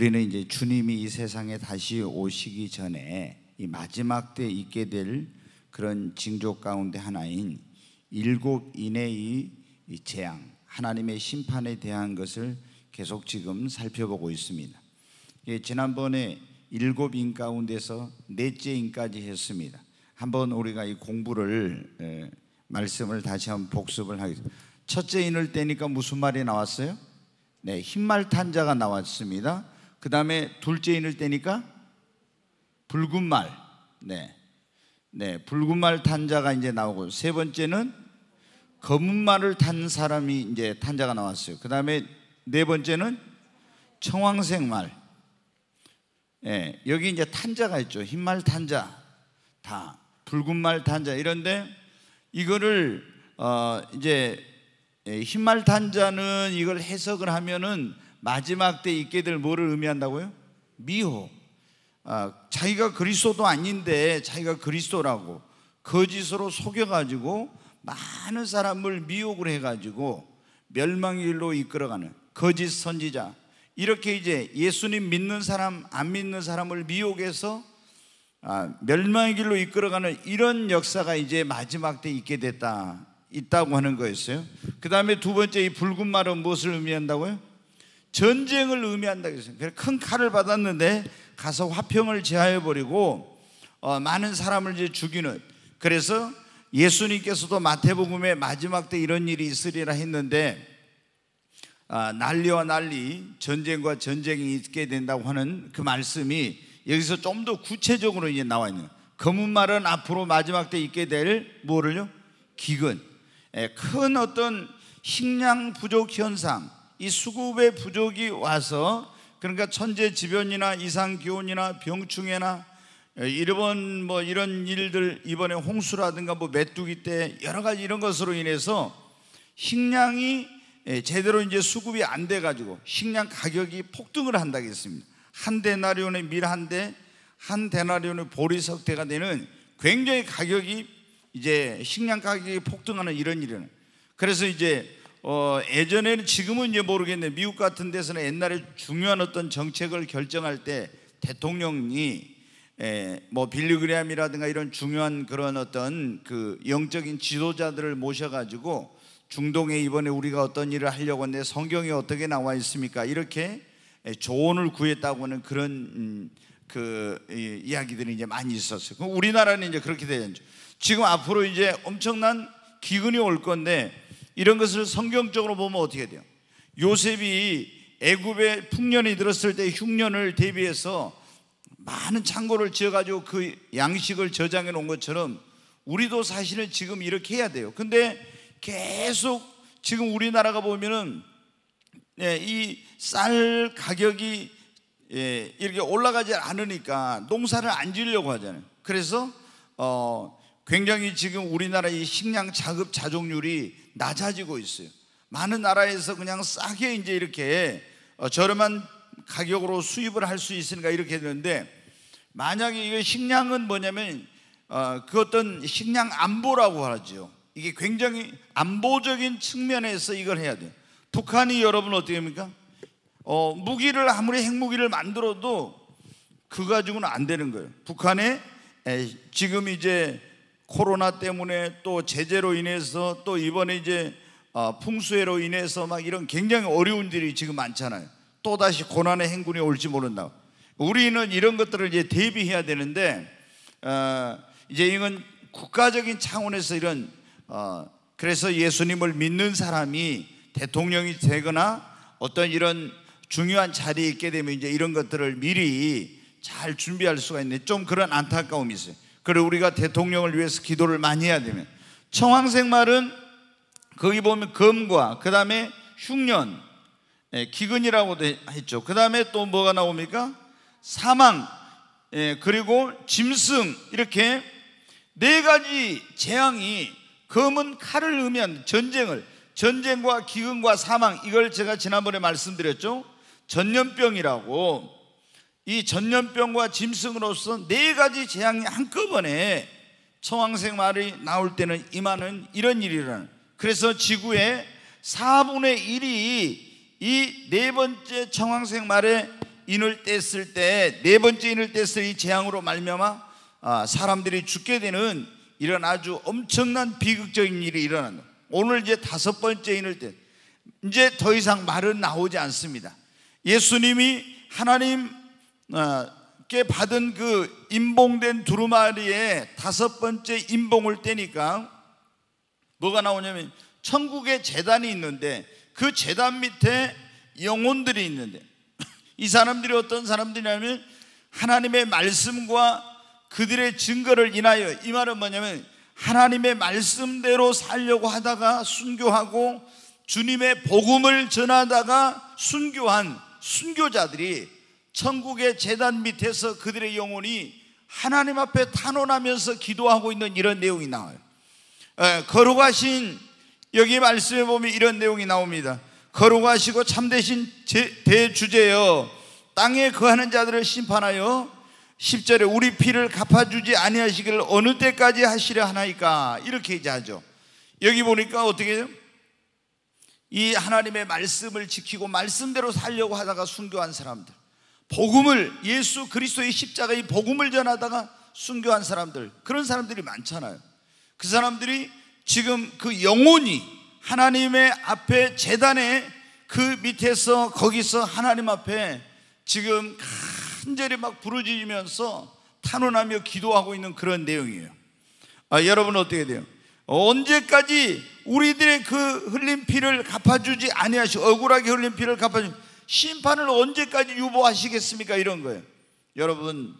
우리는 이제 주님이 이 세상에 다시 오시기 전에 이 마지막 때 있게 될 그런 징조 가운데 하나인 일곱 인의 이 재앙, 하나님의 심판에 대한 것을 계속 지금 살펴보고 있습니다. 예, 지난번에 일곱 인 가운데서 넷째 인까지 했습니다. 한번 우리가 이 공부를 에, 예, 말씀을 다시 한번 복습을 하겠습니다. 첫째 인을 떼니까 무슨 말이 나왔어요? 네, 흰 말탄자가 나왔습니다. 그 다음에 둘째인을 때니까 붉은 말. 네. 네. 붉은 말 탄자가 이제 나오고 세 번째는 검은 말을 탄 사람이 이제 탄자가 나왔어요. 그 다음에 네 번째는 청황색 말. 예, 여기 이제 탄자가 있죠. 흰말 탄자, 다 붉은 말 탄자 이런데 이거를 어, 이제 예, 흰말 탄자는 이걸 해석을 하면은 마지막 때 있게 될 뭐를 의미한다고요? 미혹. 아, 자기가 그리스도도 아닌데 자기가 그리스도라고 거짓으로 그 속여가지고 많은 사람을 미혹을 해가지고 멸망의 로 이끌어가는 거짓 그 선지자. 이렇게 이제 예수님 믿는 사람, 안 믿는 사람을 미혹해서 아, 멸망의 길로 이끌어가는 이런 역사가 이제 마지막 때 있게 됐다. 있다고 하는 거였어요. 그 다음에 두 번째 이 붉은 말은 무엇을 의미한다고요? 전쟁을 의미한다 그랬습니래서큰 칼을 받았는데 가서 화평을 제하여 버리고 어, 많은 사람을 이제 죽이는 그래서 예수님께서도 마태복음의 마지막 때 이런 일이 있으리라 했는데 아, 난리와 난리 전쟁과 전쟁이 있게 된다고 하는 그 말씀이 여기서 좀 더 구체적으로 이제 나와 있는 검은 말은 앞으로 마지막 때 있게 될 뭐를요? 기근 예, 큰 어떤 식량 부족 현상 이 수급의 부족이 와서 그러니까 천재지변이나 이상기온이나 병충해나 예, 이런 뭐 이런 일들 이번에 홍수라든가 뭐 메뚜기 때 여러 가지 이런 것으로 인해서 식량이 예, 제대로 이제 수급이 안 돼가지고 식량 가격이 폭등을 한다겠습니다. 한대나리온의밀 한 대, 한대나리온의 보리석 대가 되는 굉장히 가격이 이제 식량 가격이 폭등하는 이런 일은 그래서 이제 어, 예전에는 지금은 이제 모르겠는데 미국 같은 데서는 옛날에 중요한 어떤 정책을 결정할 때 대통령이 에, 뭐 빌리그램이라든가 이런 중요한 그런 어떤 그 영적인 지도자들을 모셔가지고 중동에 이번에 우리가 어떤 일을 하려고 하는데 성경에 어떻게 나와 있습니까? 이렇게 조언을 구했다고 하는 그런 음, 그 이, 이야기들이 이제 많이 있었어요. 그럼 우리나라는 이제 그렇게 되는지 지금 앞으로 이제 엄청난 기근이 올 건데 이런 것을 성경적으로 보면 어떻게 돼요? 요셉이 애굽의 풍년이 들었을 때 흉년을 대비해서 많은 창고를 지어가지고 그 양식을 저장해 놓은 것처럼 우리도 사실은 지금 이렇게 해야 돼요. 근데 계속 지금 우리나라가 보면은 예, 이쌀 가격이 예, 이렇게 올라가지 않으니까 농사를 안 지으려고 하잖아요. 그래서 어, 굉장히 지금 우리나라 이 식량 자급 자족률이 낮아지고 있어요. 많은 나라에서 그냥 싸게 이제 이렇게 어, 저렴한 가격으로 수입을 할 수 있으니까 이렇게 되는데 만약에 이게 식량은 뭐냐면 어, 그 어떤 식량 안보라고 하죠. 이게 굉장히 안보적인 측면에서 이걸 해야 돼요. 북한이 여러분 어떻게 합니까? 어, 무기를 아무리 핵무기를 만들어도 그 가지고는 안 되는 거예요. 북한 에, 지금 이제 코로나 때문에 또 제재로 인해서 또 이번에 이제 아, 풍수해로 인해서 막 이런 굉장히 어려운 일이 지금 많잖아요. 또 다시 고난의 행군이 올지 모른다. 우리는 이런 것들을 이제 대비해야 되는데 아, 이제 이건 국가적인 차원에서 이런 아, 그래서 예수님을 믿는 사람이 대통령이 되거나 어떤 이런 중요한 자리에 있게 되면 이제 이런 것들을 미리 잘 준비할 수가 있는데 좀 그런 안타까움이 있어요. 그리고 우리가 대통령을 위해서 기도를 많이 해야 되면 청황색 말은 거기 보면 금과 그 다음에 흉년 예, 기근이라고도 했죠 그 다음에 또 뭐가 나옵니까? 사망 예, 그리고 짐승 이렇게 네 가지 재앙이 검은 칼을 의미한 전쟁을 전쟁과 기근과 사망 이걸 제가 지난번에 말씀드렸죠 전염병이라고 이 전염병과 짐승으로서 네 가지 재앙이 한꺼번에 청황색 말이 나올 때는 이만은 이런 일이라는 그래서 지구의 4분의 1이 이 네 번째 청황색 말에 인을 뗐을 때 네 번째 인을 뗐을 이 재앙으로 말미암아 아, 사람들이 죽게 되는 이런 아주 엄청난 비극적인 일이 일어난다. 오늘 이제 다섯 번째 인을 때 이제 더 이상 말은 나오지 않습니다. 예수님이 하나님 께 어, 받은 그 임봉된 두루마리에 다섯 번째 임봉을 떼니까 뭐가 나오냐면 천국의 재단이 있는데 그 재단 밑에 영혼들이 있는데 이 사람들이 어떤 사람들이냐면 하나님의 말씀과 그들의 증거를 인하여 이 말은 뭐냐면 하나님의 말씀대로 살려고 하다가 순교하고 주님의 복음을 전하다가 순교한 순교자들이 천국의 재단 밑에서 그들의 영혼이 하나님 앞에 탄원하면서 기도하고 있는 이런 내용이 나와요. 예, 거룩하신 여기 말씀에 보면 이런 내용이 나옵니다. 거룩하시고 참되신 대주제여 땅에 거하는 자들을 심판하여 10절에 우리 피를 갚아주지 아니하시기를 어느 때까지 하시려 하나이까 이렇게 얘기하죠. 여기 보니까 어떻게 해요? 이 하나님의 말씀을 지키고 말씀대로 살려고 하다가 순교한 사람들 복음을 예수 그리스도의 십자가의 복음을 전하다가 순교한 사람들 그런 사람들이 많잖아요. 그 사람들이 지금 그 영혼이 하나님의 앞에 재단에 그 밑에서 거기서 하나님 앞에 지금 간절히 막 부르짖으면서 탄원하며 기도하고 있는 그런 내용이에요. 아, 여러분 어떻게 돼요? 언제까지 우리들의 그 흘린 피를 갚아주지 아니하시고 억울하게 흘린 피를 갚아주 심판을 언제까지 유보하시겠습니까? 이런 거예요. 여러분,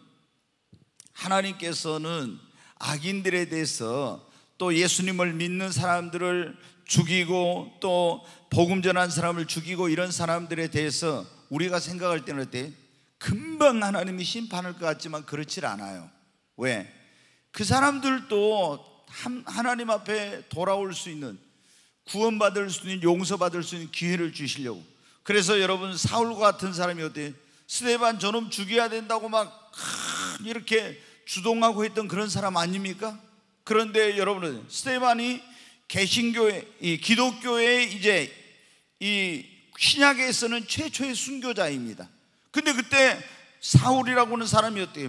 하나님께서는 악인들에 대해서 또 예수님을 믿는 사람들을 죽이고 또 복음 전한 사람을 죽이고 이런 사람들에 대해서 우리가 생각할 때는 어때? 금방 하나님이 심판할 것 같지만 그렇질 않아요. 왜? 그 사람들도 하나님 앞에 돌아올 수 있는 구원받을 수 있는 용서받을 수 있는 기회를 주시려고 그래서 여러분 사울과 같은 사람이 어때? 스테반 저놈 죽여야 된다고 막 이렇게 주동하고 했던 그런 사람 아닙니까? 그런데 여러분은 스테반이 개신교회 이 기독교의 이제 이 신약에서는 최초의 순교자입니다. 근데 그때 사울이라고 하는 사람이 어떻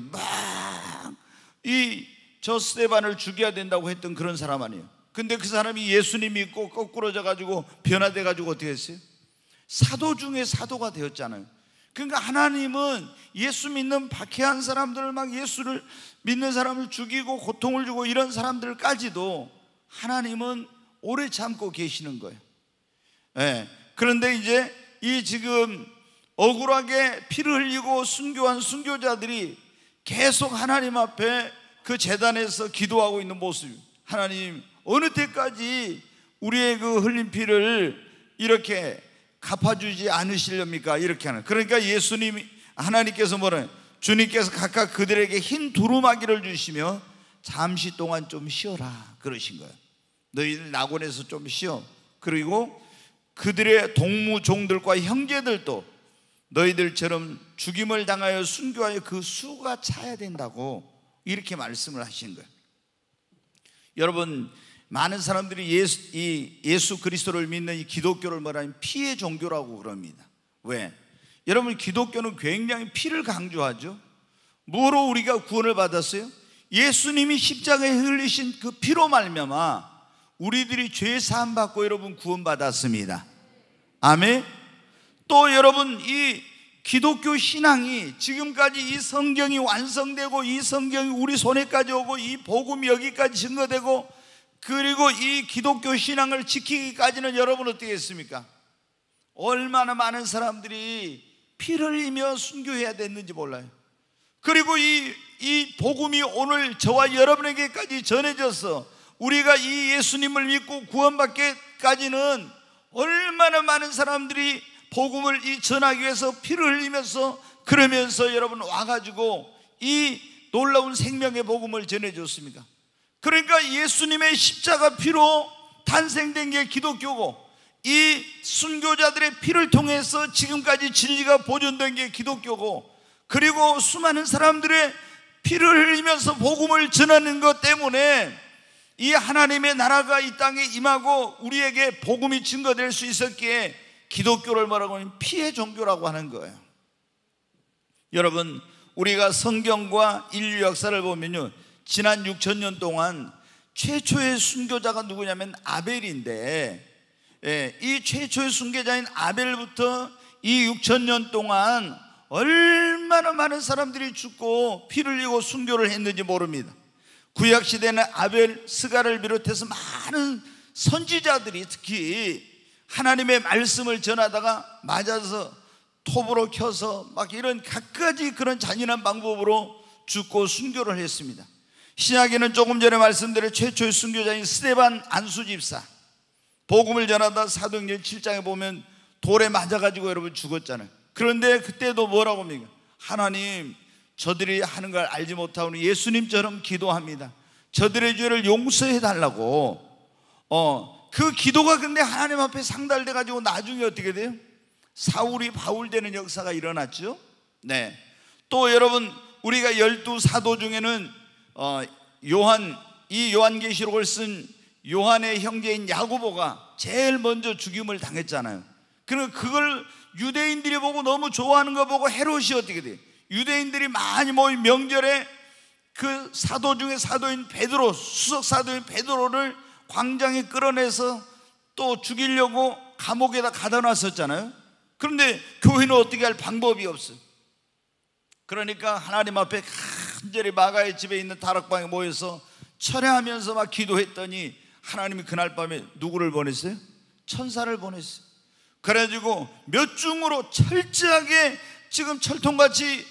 막이 저 스테반을 죽여야 된다고 했던 그런 사람 아니에요. 근데 그 사람이 예수님 믿고 거꾸로져 가지고 변화돼 가지고 어떻게 했어요? 사도 중에 사도가 되었잖아요. 그러니까 하나님은 예수 믿는 박해한 사람들을 막 예수를 믿는 사람을 죽이고 고통을 주고 이런 사람들까지도 하나님은 오래 참고 계시는 거예요. 네. 그런데 이제 이 지금 억울하게 피를 흘리고 순교한 순교자들이 계속 하나님 앞에 그 재단에서 기도하고 있는 모습. 하나님 어느 때까지 우리의 그 흘린 피를 이렇게 갚아주지 않으시렵니까? 이렇게 하는. 그러니까 예수님, 하나님께서 뭐래? 주님께서 각각 그들에게 흰 두루마기를 주시며 잠시 동안 좀 쉬어라. 그러신 거예요. 너희들 낙원에서 좀 쉬어. 그리고 그들의 동무종들과 형제들도 너희들처럼 죽임을 당하여 순교하여 그 수가 차야 된다고 이렇게 말씀을 하신 거예요. 여러분, 많은 사람들이 예수, 이 예수 그리스도를 믿는 이 기독교를 말하면 피의 종교라고 그럽니다. 왜? 여러분 기독교는 굉장히 피를 강조하죠. 뭐로 우리가 구원을 받았어요? 예수님이 십자가에 흘리신 그 피로 말미암아 우리들이 죄 사함 받고 여러분 구원 받았습니다. 아멘. 또 여러분 이 기독교 신앙이 지금까지 이 성경이 완성되고 이 성경이 우리 손에까지 오고 이 복음이 여기까지 증거되고 그리고 이 기독교 신앙을 지키기까지는 여러분 어떻게 했습니까? 얼마나 많은 사람들이 피를 흘리며 순교해야 됐는지 몰라요. 그리고 이, 이 복음이 오늘 저와 여러분에게까지 전해져서 우리가 이 예수님을 믿고 구원받기까지는 얼마나 많은 사람들이 복음을 이 전하기 위해서 피를 흘리면서 그러면서 여러분 와가지고 이 놀라운 생명의 복음을 전해줬습니다. 그러니까 예수님의 십자가 피로 탄생된 게 기독교고 이 순교자들의 피를 통해서 지금까지 진리가 보존된 게 기독교고 그리고 수많은 사람들의 피를 흘리면서 복음을 전하는 것 때문에 이 하나님의 나라가 이 땅에 임하고 우리에게 복음이 증거될 수 있었기에 기독교를 뭐라고 하면 피해 종교라고 하는 거예요. 여러분, 우리가 성경과 인류 역사를 보면요. 지난 6천년 동안 최초의 순교자가 누구냐면 아벨인데 예, 이 최초의 순교자인 아벨부터 이 6천년 동안 얼마나 많은 사람들이 죽고 피를 흘리고 순교를 했는지 모릅니다. 구약 시대는 아벨, 스가를 비롯해서 많은 선지자들이 특히 하나님의 말씀을 전하다가 맞아서 톱으로 켜서 막 이런 갖가지 그런 잔인한 방법으로 죽고 순교를 했습니다. 신약에는 조금 전에 말씀드린 최초의 순교자인 스테반 안수 집사 복음을 전하다 사도행전 7장에 보면 돌에 맞아가지고 여러분 죽었잖아요 그런데 그때도 뭐라고 합니까? 하나님 저들이 하는 걸 알지 못하고 예수님처럼 기도합니다 저들의 죄를 용서해 달라고 어, 그 기도가 근데 하나님 앞에 상달돼 가지고 나중에 어떻게 돼요? 사울이 바울 되는 역사가 일어났죠. 네. 또 여러분 우리가 열두 사도 중에는 어, 요한 이 요한계시록을 쓴 요한의 형제인 야구보가 제일 먼저 죽임을 당했잖아요. 그러니 그걸 유대인들이 보고 너무 좋아하는 거 보고 헤롯이 어떻게 돼? 유대인들이 많이 모인 명절에 그 사도 중에 사도인 베드로 수석 사도인 베드로를 광장에 끌어내서 또 죽이려고 감옥에다 가둬 놨었잖아요. 그런데 교회는 어떻게 할 방법이 없어. 그러니까 하나님 앞에 간절히 마가의 집에 있는 다락방에 모여서 철회하면서 막 기도했더니 하나님이 그날 밤에 누구를 보냈어요? 천사를 보냈어요. 그래가지고 몇 중으로 철저하게 지금 철통같이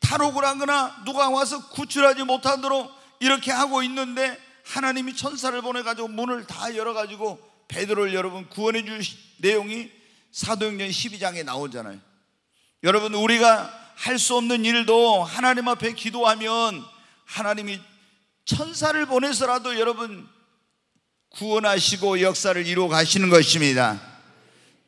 탈옥을 하거나 누가 와서 구출하지 못하도록 이렇게 하고 있는데 하나님이 천사를 보내가지고 문을 다 열어가지고 베드로를 여러분 구원해 주신 내용이 사도행전 12장에 나오잖아요. 여러분 우리가 할수 없는 일도 하나님 앞에 기도하면 하나님이 천사를 보내서라도 여러분 구원하시고 역사를 이루어 가시는 것입니다.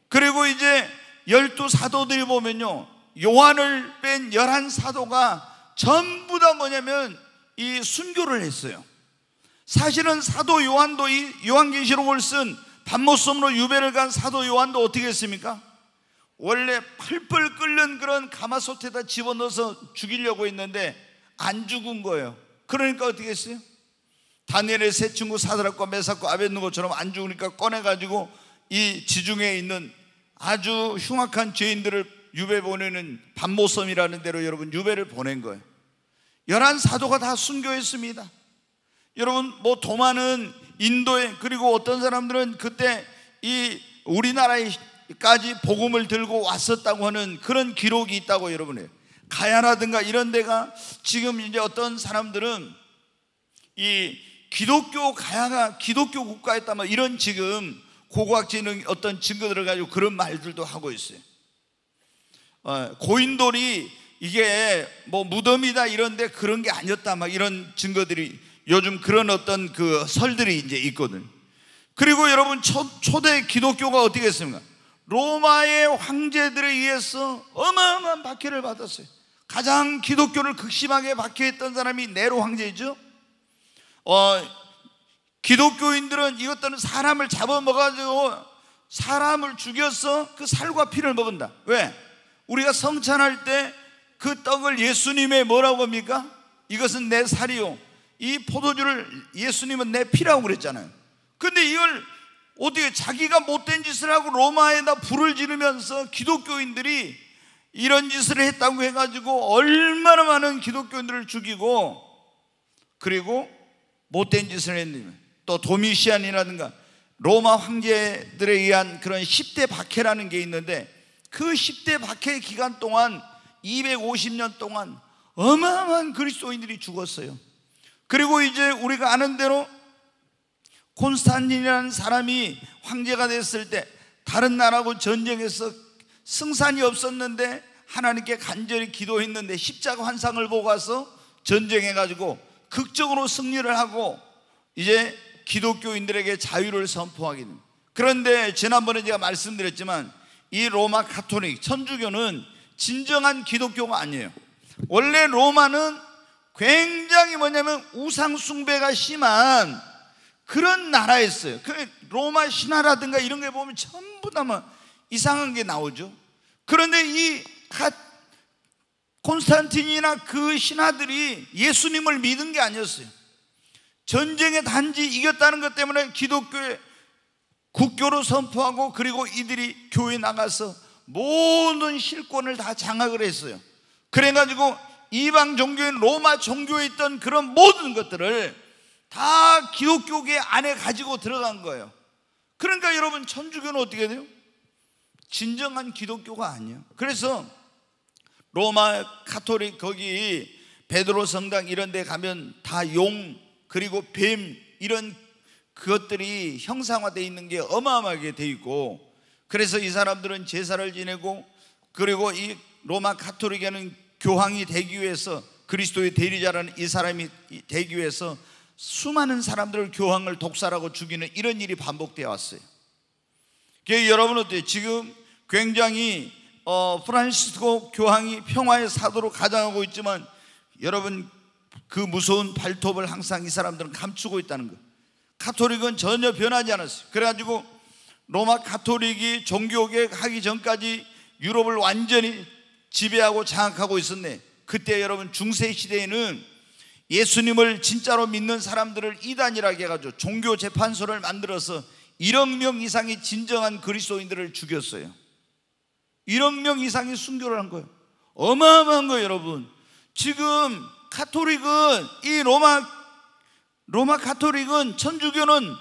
그리고 이제 열두 사도들이 보면요. 요한을 뺀 열한 사도가 전부 다 뭐냐면 이 순교를 했어요. 사실은 사도 요한도 이 요한계시록을 쓴 반모섬으로 유배를 간 사도 요한도 어떻게 했습니까? 원래 펄펄 끓는 그런 가마솥에다 집어넣어서 죽이려고 했는데 안 죽은 거예요. 그러니까 어떻게 했어요? 다니엘의 세 친구 사드락과 메삭과 아벤누고처럼 안 죽으니까 꺼내가지고 이 지중해에 있는 아주 흉악한 죄인들을 유배 보내는 반모섬이라는 데로 여러분 유배를 보낸 거예요. 열한 사도가 다 순교했습니다. 여러분 뭐 도마는 인도에 그리고 어떤 사람들은 그때 이 우리나라의 까지 복음을 들고 왔었다고 하는 그런 기록이 있다고 여러분의 가야라든가 이런 데가 지금 이제 어떤 사람들은 이 기독교 가야가 기독교 국가였다 뭐 이런 지금 고고학적인 어떤 증거들을 가지고 그런 말들도 하고 있어요. 어, 고인돌이 이게 뭐 무덤이다 이런데 그런 게 아니었다 막 이런 증거들이 요즘 그런 어떤 그 설들이 이제 있거든. 그리고 여러분 초, 초대 기독교가 어떻게 했습니까? 로마의 황제들에 의해서 어마어마한 박해를 받았어요. 가장 기독교를 극심하게 박해했던 사람이 네로 황제죠. 어, 기독교인들은 이것 또는 사람을 잡아먹어가지고 사람을 죽여서 그 살과 피를 먹은다. 왜? 우리가 성찬할 때 그 떡을 예수님의 뭐라고 합니까? 이것은 내 살이요. 이 포도주를 예수님은 내 피라고 그랬잖아요. 근데 이걸 어떻게 자기가 못된 짓을 하고 로마에다 불을 지르면서 기독교인들이 이런 짓을 했다고 해가지고 얼마나 많은 기독교인들을 죽이고 그리고 못된 짓을 했는지 또 도미시안이라든가 로마 황제들에 의한 그런 10대 박해라는 게 있는데 그 10대 박해 기간 동안 250년 동안 어마어마한 그리스도인들이 죽었어요. 그리고 이제 우리가 아는 대로 콘스탄틴이라는 사람이 황제가 됐을 때 다른 나라하고 전쟁에서 승산이 없었는데 하나님께 간절히 기도했는데 십자가 환상을 보고 와서 전쟁해가지고 극적으로 승리를 하고 이제 기독교인들에게 자유를 선포하게 됩니다. 그런데 지난번에 제가 말씀드렸지만 이 로마 카톨릭 천주교는 진정한 기독교가 아니에요. 원래 로마는 굉장히 뭐냐면 우상숭배가 심한 그런 나라였어요. 그 로마 신화라든가 이런 게 보면 전부 다 뭐 이상한 게 나오죠. 그런데 이 콘스탄틴이나 그 신하들이 예수님을 믿은 게 아니었어요. 전쟁에 단지 이겼다는 것 때문에 기독교에 국교로 선포하고 그리고 이들이 교회 나가서 모든 실권을 다 장악을 했어요. 그래가지고 이방 종교인 로마 종교에 있던 그런 모든 것들을 다 기독교계 안에 가지고 들어간 거예요. 그러니까 여러분 천주교는 어떻게 돼요? 진정한 기독교가 아니에요. 그래서 로마 카톨릭 거기 베드로 성당 이런 데 가면 다 용 그리고 뱀 이런 그것들이 형상화되어 있는 게 어마어마하게 돼 있고 그래서 이 사람들은 제사를 지내고 그리고 이 로마 카톨릭에는 교황이 되기 위해서 그리스도의 대리자라는 이 사람이 되기 위해서 수많은 사람들을 교황을 독살하고 죽이는 이런 일이 반복되어 왔어요. 그 여러분 어때요? 지금 굉장히 어, 프란시스코 교황이 평화의 사도로 가장하고 있지만 여러분 그 무서운 발톱을 항상 이 사람들은 감추고 있다는 거. 카톨릭은 전혀 변하지 않았어요. 그래가지고 로마 카톨릭이 종교개 하기 전까지 유럽을 완전히 지배하고 장악하고 있었네. 그때 여러분 중세 시대에는 예수님을 진짜로 믿는 사람들을 이단이라고 해가지고 종교 재판소를 만들어서 1억 명 이상이 진정한 그리스도인들을 죽였어요. 1억 명 이상이 순교를 한 거예요. 어마어마한 거예요, 여러분. 지금 카톨릭은 이 로마 로마 카톨릭은 천주교는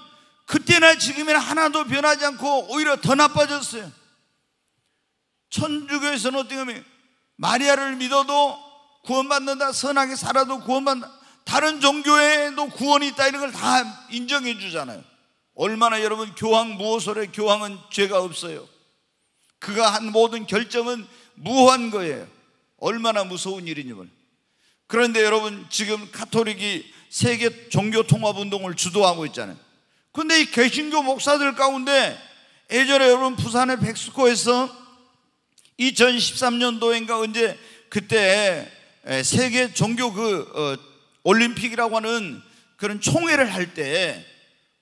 그때나 지금이나 하나도 변하지 않고 오히려 더 나빠졌어요. 천주교에서는 어떻게 하면 마리아를 믿어도 구원받는다, 선하게 살아도 구원받는다. 다른 종교에도 구원이 있다 이런 걸 다 인정해 주잖아요. 얼마나 여러분 교황 무엇을 해? 교황은 죄가 없어요. 그가 한 모든 결정은 무한 거예요. 얼마나 무서운 일이냐면. 그런데 여러분 지금 카톨릭이 세계 종교 통합 운동을 주도하고 있잖아요. 근데 이 개신교 목사들 가운데 예전에 여러분 부산의 백스코에서 2013년도인가 언제 그때 세계 종교 그 어, 올림픽이라고 하는 그런 총회를 할 때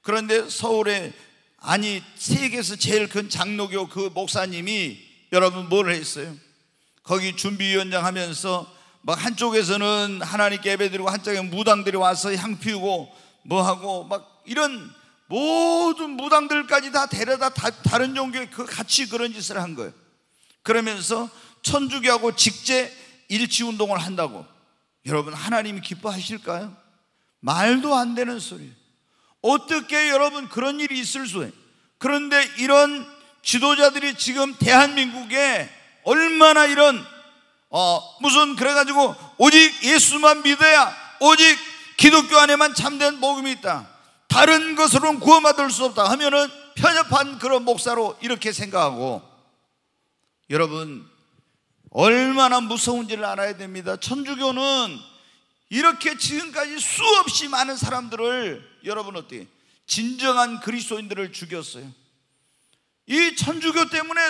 그런데 서울에 아니 세계에서 제일 큰 장로교 그 목사님이 여러분 뭘 했어요? 거기 준비위원장 하면서 막 한쪽에서는 하나님께 예배드리고 한쪽에 무당들이 와서 향 피우고 뭐 하고 막 이런 모든 무당들까지 다 데려다 다, 른 종교에 그 같이 그런 짓을 한 거예요. 그러면서 천주교하고 직제 일치 운동을 한다고 여러분 하나님이 기뻐하실까요? 말도 안 되는 소리. 어떻게 여러분 그런 일이 있을 수? 그런데 이런 지도자들이 지금 대한민국에 얼마나 이런 어 무슨 그래가지고 오직 예수만 믿어야 오직 기독교 안에만 참된 복음이 있다. 다른 것으로는 구원받을 수 없다 하면은 편협한 그런 목사로 이렇게 생각하고 여러분 얼마나 무서운지를 알아야 됩니다. 천주교는 이렇게 지금까지 수없이 많은 사람들을 여러분 어때? 진정한 그리스도인들을 죽였어요. 이 천주교 때문에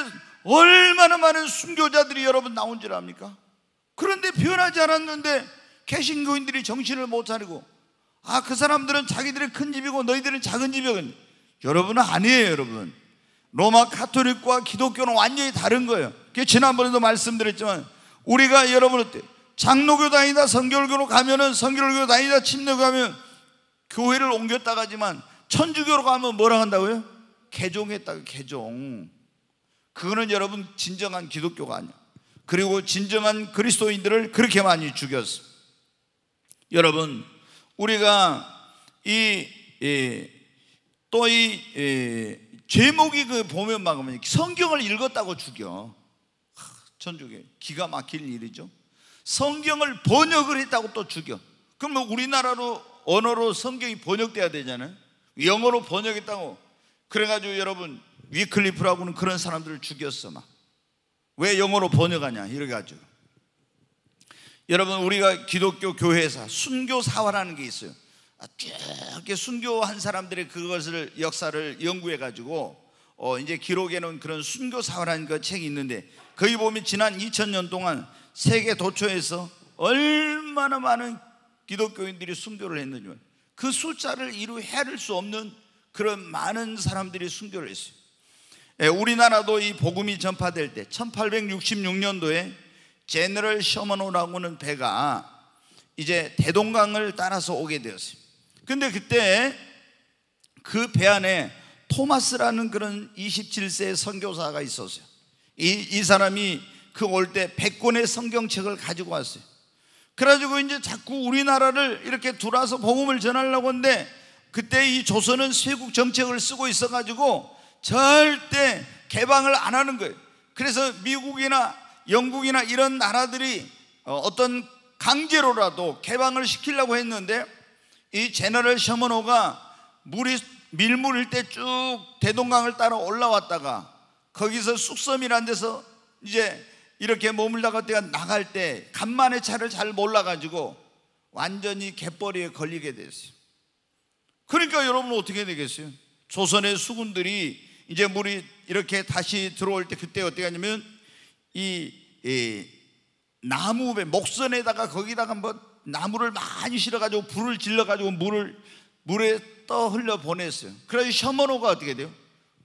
얼마나 많은 순교자들이 여러분 나온 줄 압니까? 그런데 변하지 않았는데 개신교인들이 정신을 못 차리고 아그 사람들은 자기들의 큰 집이고 너희들은 작은 집이군 여러분은 아니에요 여러분 로마 카톨릭과 기독교는 완전히 다른 거예요. 그 지난번에도 말씀드렸지만 우리가 여러분 어때? 장로교 다니다 성결교로 가면은 성결교 다니다 침례교 가면 교회를 옮겼다 가지만 천주교로 가면 뭐라 한다고요? 개종했다 개종. 그거는 여러분 진정한 기독교가 아니야. 그리고 진정한 그리스도인들을 그렇게 많이 죽였어. 여러분 우리가 이 또이 제목이 그 보면 막 성경을 읽었다고 죽여. 천주교 기가 막힐 일이죠. 성경을 번역을 했다고 또 죽여. 그러면 뭐 우리나라로 언어로 성경이 번역돼야 되잖아요. 영어로 번역했다고. 그래가지고 여러분 위클리프라고는 그런 사람들을 죽였어 막. 왜 영어로 번역하냐 이래가지고. 여러분 우리가 기독교 교회사 순교사화라는 게 있어요. 이렇게 순교한 사람들의 그것을 역사를 연구해 가지고 어 이제 기록에는 그런 순교 사활한 그 책이 있는데 거기 보면 지난 2000년 동안 세계 도처에서 얼마나 많은 기독교인들이 순교를 했는지 그 숫자를 이루 해아릴수 없는 그런 많은 사람들이 순교를 했어요. 예, 우리나라도 이 복음이 전파될 때 1866년도에 제너럴 셔먼호라고 하는 배가 이제 대동강을 따라서 오게 되었습니다. 근데 그때 그 배 안에 토마스라는 그런 27세의 선교사가 있었어요. 이, 이 사람이 그 올 때 100권의 성경책을 가지고 왔어요. 그래가지고 이제 자꾸 우리나라를 이렇게 돌아서 복음을 전하려고 하는데 그때 이 조선은 쇄국 정책을 쓰고 있어가지고 절대 개방을 안 하는 거예요. 그래서 미국이나 영국이나 이런 나라들이 어, 어떤 강제로라도 개방을 시키려고 했는데 이 제너럴 셔먼호가 물이 밀물일 때 쭉 대동강을 따라 올라왔다가 거기서 숙섬이란 데서 이제 이렇게 머물다가 때가 나갈 때 간만에 차를 잘 몰라가지고 완전히 갯벌이에 걸리게 됐어요. 그러니까 여러분 어떻게 되겠어요? 조선의 수군들이 이제 물이 이렇게 다시 들어올 때 그때 어떻게 하냐면 이, 이 나무배 목선에다가 거기다가 뭐 나무를 많이 실어가지고 불을 질러가지고 물을 물에 떠 흘려 보냈어요. 그래서 셔머노가 어떻게 돼요?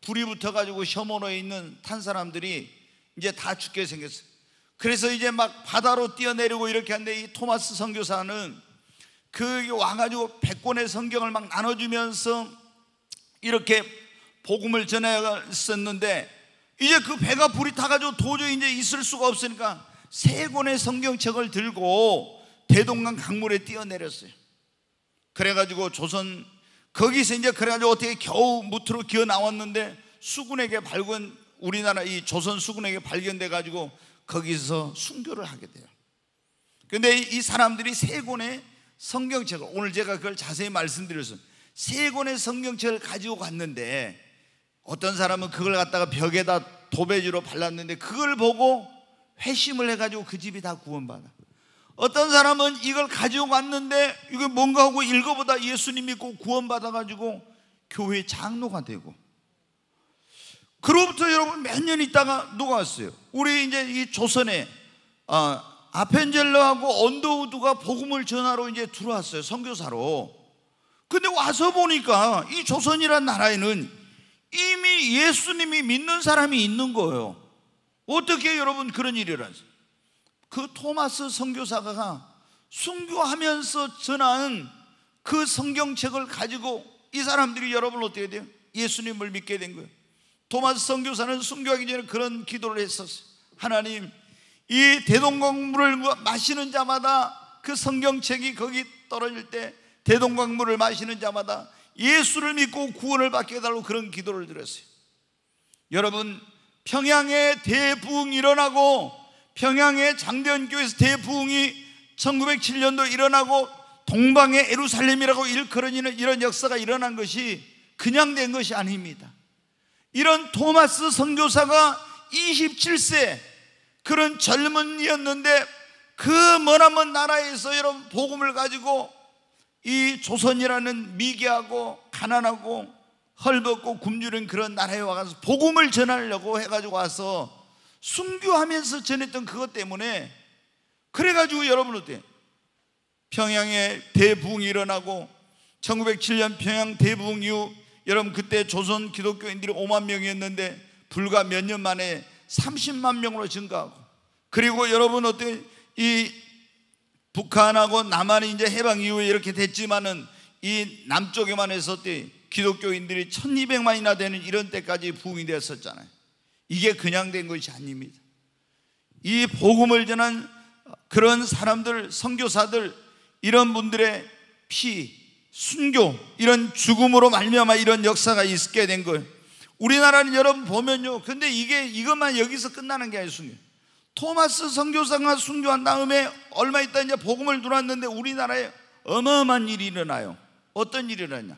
불이 붙어가지고 셔머노에 있는 탄 사람들이 이제 다 죽게 생겼어요. 그래서 이제 막 바다로 뛰어내리고 이렇게 하는데 이 토마스 선교사는 그 와가지고 백권의 성경을 막 나눠주면서 이렇게 복음을 전했었는데 이제 그 배가 불이 타가지고 도저히 이제 있을 수가 없으니까 세 권의 성경책을 들고 대동강 강물에 뛰어내렸어요. 그래가지고 조선 거기서 이제 그래가지고 어떻게 겨우 무트로 기어 나왔는데 수군에게 발견 우리나라 이 조선 수군에게 발견돼 가지고 거기서 순교를 하게 돼요. 근데 이 사람들이 세 권의 성경책을 오늘 제가 그걸 자세히 말씀드렸어요. 세 권의 성경책을 가지고 갔는데 어떤 사람은 그걸 갖다가 벽에다 도배지로 발랐는데 그걸 보고 회심을 해가지고 그 집이 다 구원받아. 어떤 사람은 이걸 가지고 왔는데 이게 뭔가 하고 읽어보다 예수님 이꼭 구원받아가지고 교회 장로가 되고 그로부터 여러분 몇 년 있다가 누가 왔어요? 우리 이제 이 조선에 아, 아펜젤러하고 언더우드가 복음을 전하러 이제 들어왔어요 선교사로 근데 와서 보니까 이 조선이란 나라에는 이미 예수님이 믿는 사람이 있는 거예요 어떻게 여러분 그런 일이 일어났어요? 그 토마스 선교사가 순교하면서 전한 그 성경책을 가지고 이 사람들이 여러분 을 어떻게 돼요? 예수님을 믿게 된 거예요. 토마스 선교사는 순교하기 전에 그런 기도를 했었어요. 하나님, 이 대동강물을 마시는 자마다 그 성경책이 거기 떨어질 때 대동강물을 마시는 자마다 예수를 믿고 구원을 받게 해달라고 그런 기도를 드렸어요. 여러분, 평양에 대부흥 일어나고 평양의 장대현교회에서 대부흥이 1907년도 일어나고 동방의 에루살렘이라고 일컬어지는 이런 역사가 일어난 것이 그냥 된 것이 아닙니다. 이런 토마스 선교사가 27세 그런 젊은이였는데 그 머나먼 나라에서 여러 복음을 가지고 이 조선이라는 미개하고 가난하고 헐벗고 굶주린 그런 나라에 와서 복음을 전하려고 해가지고 와서 순교하면서 전했던 그것 때문에 그래가지고 여러분 어때? 평양에 대부흥이 일어나고 1907년 평양 대부흥 이후 여러분 그때 조선 기독교인들이 5만 명이었는데 불과 몇 년 만에 30만 명으로 증가하고 그리고 여러분 어때 이 북한하고 남한이 이제 해방 이후에 이렇게 됐지만은 이 남쪽에만 해서 때 기독교인들이 1200만이나 되는 이런 때까지 부흥이 됐었잖아요 이게 그냥 된 것이 아닙니다. 이 복음을 전한 그런 사람들, 선교사들 이런 분들의 피, 순교 이런 죽음으로 말미암아 이런 역사가 있게 된 거예요. 우리나라는 여러분 보면요. 근데 이게 이것만 여기서 끝나는 게 아니에요. 토마스 선교사가 순교한 다음에 얼마 있다 이제 복음을 들어왔는데 우리나라에 어마어마한 일이 일어나요. 어떤 일이 일어나냐?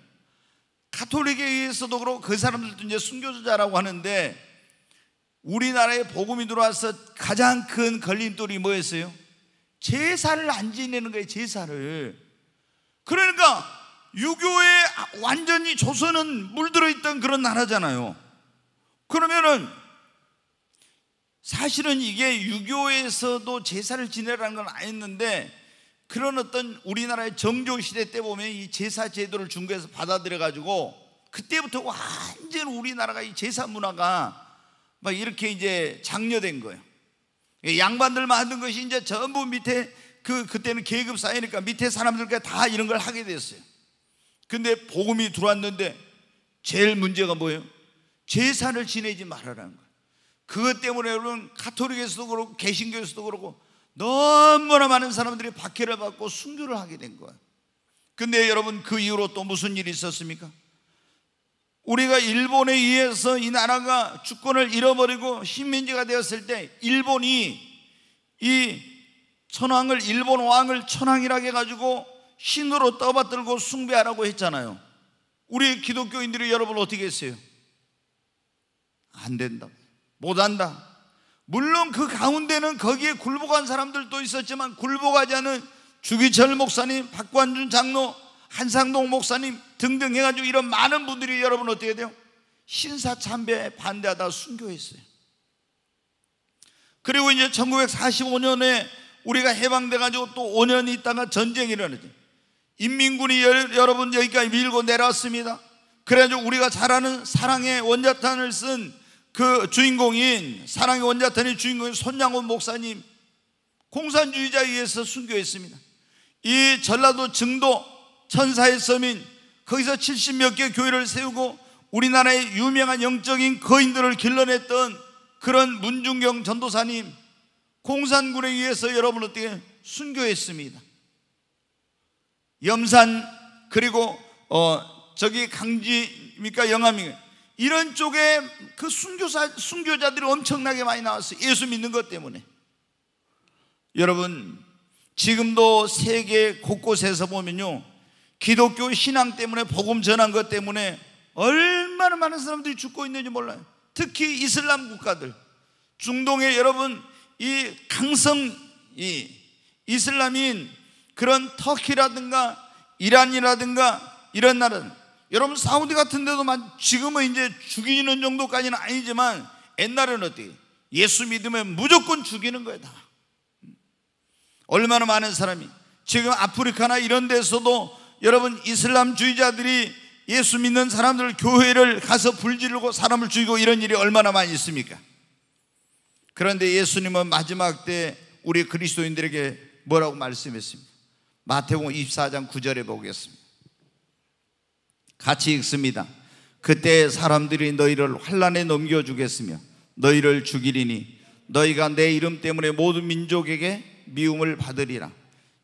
카톨릭에 의해서도 그렇고 그 사람들도 이제 순교자라고 하는데 우리나라에 복음이 들어와서 가장 큰 걸림돌이 뭐였어요? 제사를 안 지내는 거예요, 제사를. 그러니까 유교에 완전히 조선은 물들어 있던 그런 나라잖아요. 그러면은 사실은 이게 유교에서도 제사를 지내라는 건 아니었는데 그런 어떤 우리나라의 정조시대 때 보면 이 제사 제도를 중국에서 받아들여가지고 그때부터 완전 우리나라가 이 제사 문화가 막 이렇게 이제 장려된 거예요. 예, 양반들 만든 것이 이제 전부 밑에 그 그때는 계급 사회니까 밑에 사람들까지 다 이런 걸 하게 됐어요. 근데 복음이 들어왔는데 제일 문제가 뭐예요? 제사를 지내지 말아라는 거예요. 그것 때문에 여러분 카톨릭에서도 그렇고 개신교에서도 그렇고 너무나 많은 사람들이 박해를 받고 순교를 하게 된 거예요. 근데 여러분 그 이후로 또 무슨 일이 있었습니까? 우리가 일본에 의해서 이 나라가 주권을 잃어버리고 식민지가 되었을 때 일본이 이 천황을 일본 왕을 천황이라고 해가지고 신으로 떠받들고 숭배하라고 했잖아요. 우리 기독교인들이 여러분 어떻게 했어요? 안 된다. 못 한다. 물론 그 가운데는 거기에 굴복한 사람들도 있었지만 굴복하지 않은 주기철 목사님, 박관준 장로 한상동 목사님 등등 해가지고 이런 많은 분들이 여러분 어떻게 돼요? 신사참배에 반대하다 순교했어요. 그리고 이제 1945년에 우리가 해방돼가지고 또 5년 있다가 전쟁이 일어나죠. 인민군이 여러분 여기까지 밀고 내려왔습니다. 그래가지고 우리가 잘 아는 사랑의 원자탄을 쓴 그 주인공인 사랑의 원자탄의 주인공인 손양원 목사님 공산주의자에 의해서 순교했습니다. 이 전라도 증도 천사의 섬인 거기서 70몇 개 교회를 세우고 우리나라의 유명한 영적인 거인들을 길러냈던 그런 문중경 전도사님 공산군에 의해서 여러분 어떻게 순교했습니다. 염산 그리고 어 저기 강지입니까 영암이 이런 쪽에 그 순교사 순교자들이 엄청나게 많이 나왔어요. 예수 믿는 것 때문에 여러분 지금도 세계 곳곳에서 보면요 기독교 신앙 때문에 복음 전한 것 때문에 얼마나 많은 사람들이 죽고 있는지 몰라요. 특히 이슬람 국가들 중동에 여러분 이 강성 이 이슬람인 그런 터키라든가 이란이라든가 이런 나라 여러분 사우디 같은 데도 지금은 이제 죽이는 정도까지는 아니지만 옛날에는 어떻게 예수 믿으면 무조건 죽이는 거예요 다 얼마나 많은 사람이 지금 아프리카나 이런 데서도 여러분 이슬람주의자들이 예수 믿는 사람들 교회를 가서 불지르고 사람을 죽이고 이런 일이 얼마나 많이 있습니까? 그런데 예수님은 마지막 때 우리 그리스도인들에게 뭐라고 말씀했습니까? 마태복음 24장 9절에 보겠습니다. 같이 읽습니다. 그때 사람들이 너희를 환란에 넘겨 주겠으며 너희를 죽이리니 너희가 내 이름 때문에 모든 민족에게 미움을 받으리라.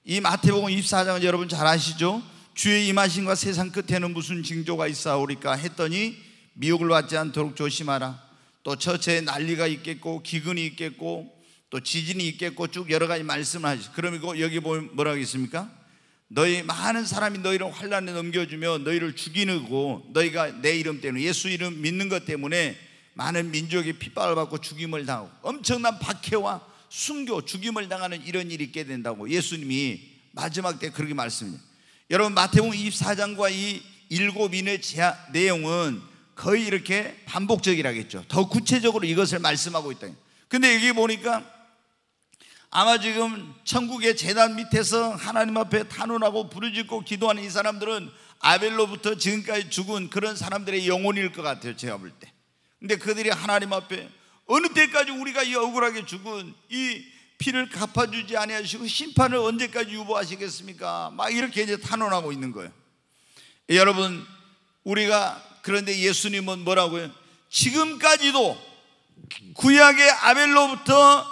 이 마태복음 24장은 여러분 잘 아시죠? 주의 임하신과 세상 끝에는 무슨 징조가 있사오리까 했더니 미혹을 받지 않도록 조심하라. 또 처체에 난리가 있겠고 기근이 있겠고 또 지진이 있겠고 쭉 여러 가지 말씀을 하시죠. 그러면 여기 보면 뭐라고 있습니까? 너희 많은 사람이 너희를 환란에 넘겨주며 너희를 죽이고 너희가 내 이름 때문에 예수 이름 믿는 것 때문에 많은 민족이 핍박을 받고 죽임을 당하고 엄청난 박해와 순교 죽임을 당하는 이런 일이 있게 된다고 예수님이 마지막 때 그렇게 말씀해요. 여러분 마태복음 24장과 이 일곱 인의 내용은 거의 이렇게 반복적이라겠죠. 더 구체적으로 이것을 말씀하고 있다. 근데 여기 보니까 아마 지금 천국의 재단 밑에서 하나님 앞에 탄원하고 부르짖고 기도하는 이 사람들은 아벨로부터 지금까지 죽은 그런 사람들의 영혼일 것 같아요. 제가 볼 때. 근데 그들이 하나님 앞에 어느 때까지 우리가 이 억울하게 죽은 이 피를 갚아주지 아니하시고 심판을 언제까지 유보하시겠습니까? 막 이렇게 이제 탄원하고 있는 거예요. 예, 여러분, 우리가 그런데 예수님은 뭐라고요? 지금까지도 구약의 아벨로부터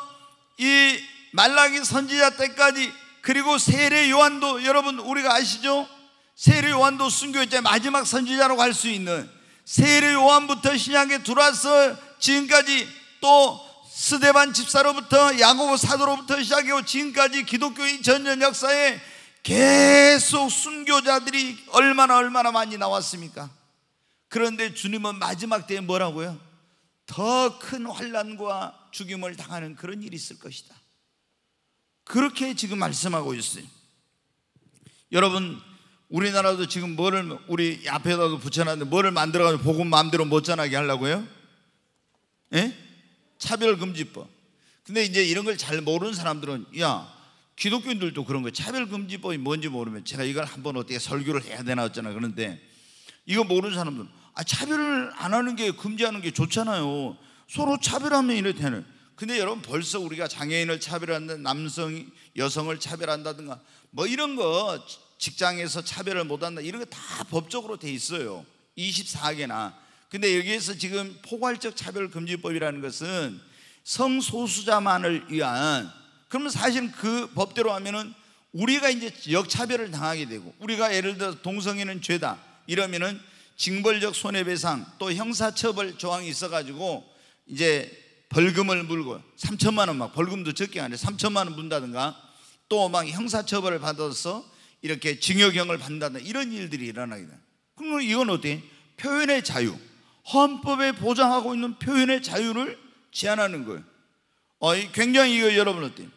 이 말라기 선지자 때까지 그리고 세례 요한도 여러분 우리가 아시죠? 세례 요한도 순교했자 마지막 선지자로 갈수 있는 세례 요한부터 신약에 들어와서 지금까지 또 스데반 집사로부터 야고보 사도로부터 시작해고 지금까지 기독교인 전전 역사에 계속 순교자들이 얼마나 얼마나 많이 나왔습니까? 그런데 주님은 마지막 때에 뭐라고요? 더 큰 환란과 죽임을 당하는 그런 일이 있을 것이다. 그렇게 지금 말씀하고 있어요. 여러분 우리나라도 지금 뭐를 우리 앞에다도 붙여놨는데 뭐를 만들어가지고 복음 마음대로 못 전하게 하려고요? 예? 차별금지법. 근데 이제 이런 걸 잘 모르는 사람들은 야 기독교인들도 그런 거 차별금지법이 뭔지 모르면 제가 이걸 한번 어떻게 설교를 해야 되나 어쩌나 그런데 이거 모르는 사람들은 아, 차별을 안 하는 게 금지하는 게 좋잖아요. 서로 차별하면 이래 되는. 근데 여러분 벌써 우리가 장애인을 차별한다, 남성, 여성을 차별한다든가 뭐 이런 거 직장에서 차별을 못한다 이런 거다 법적으로 돼 있어요. 24개나 근데 여기에서 지금 포괄적 차별금지법이라는 것은 성소수자만을 위한 그러면 사실 그 법대로 하면은 우리가 이제 역차별을 당하게 되고 우리가 예를 들어 서 동성애는 죄다 이러면은 징벌적 손해배상 또 형사처벌 조항이 있어가지고 이제 벌금을 물고 3천만 원 막 벌금도 적게 안 해 3천만 원 문다든가 또 막 형사처벌을 받아서 이렇게 징역형을 받는다 이런 일들이 일어나게 돼. 그럼 이건 어때? 표현의 자유. 헌법에 보장하고 있는 표현의 자유를 제한하는 거예요. 어, 굉장히 이거 여러분 어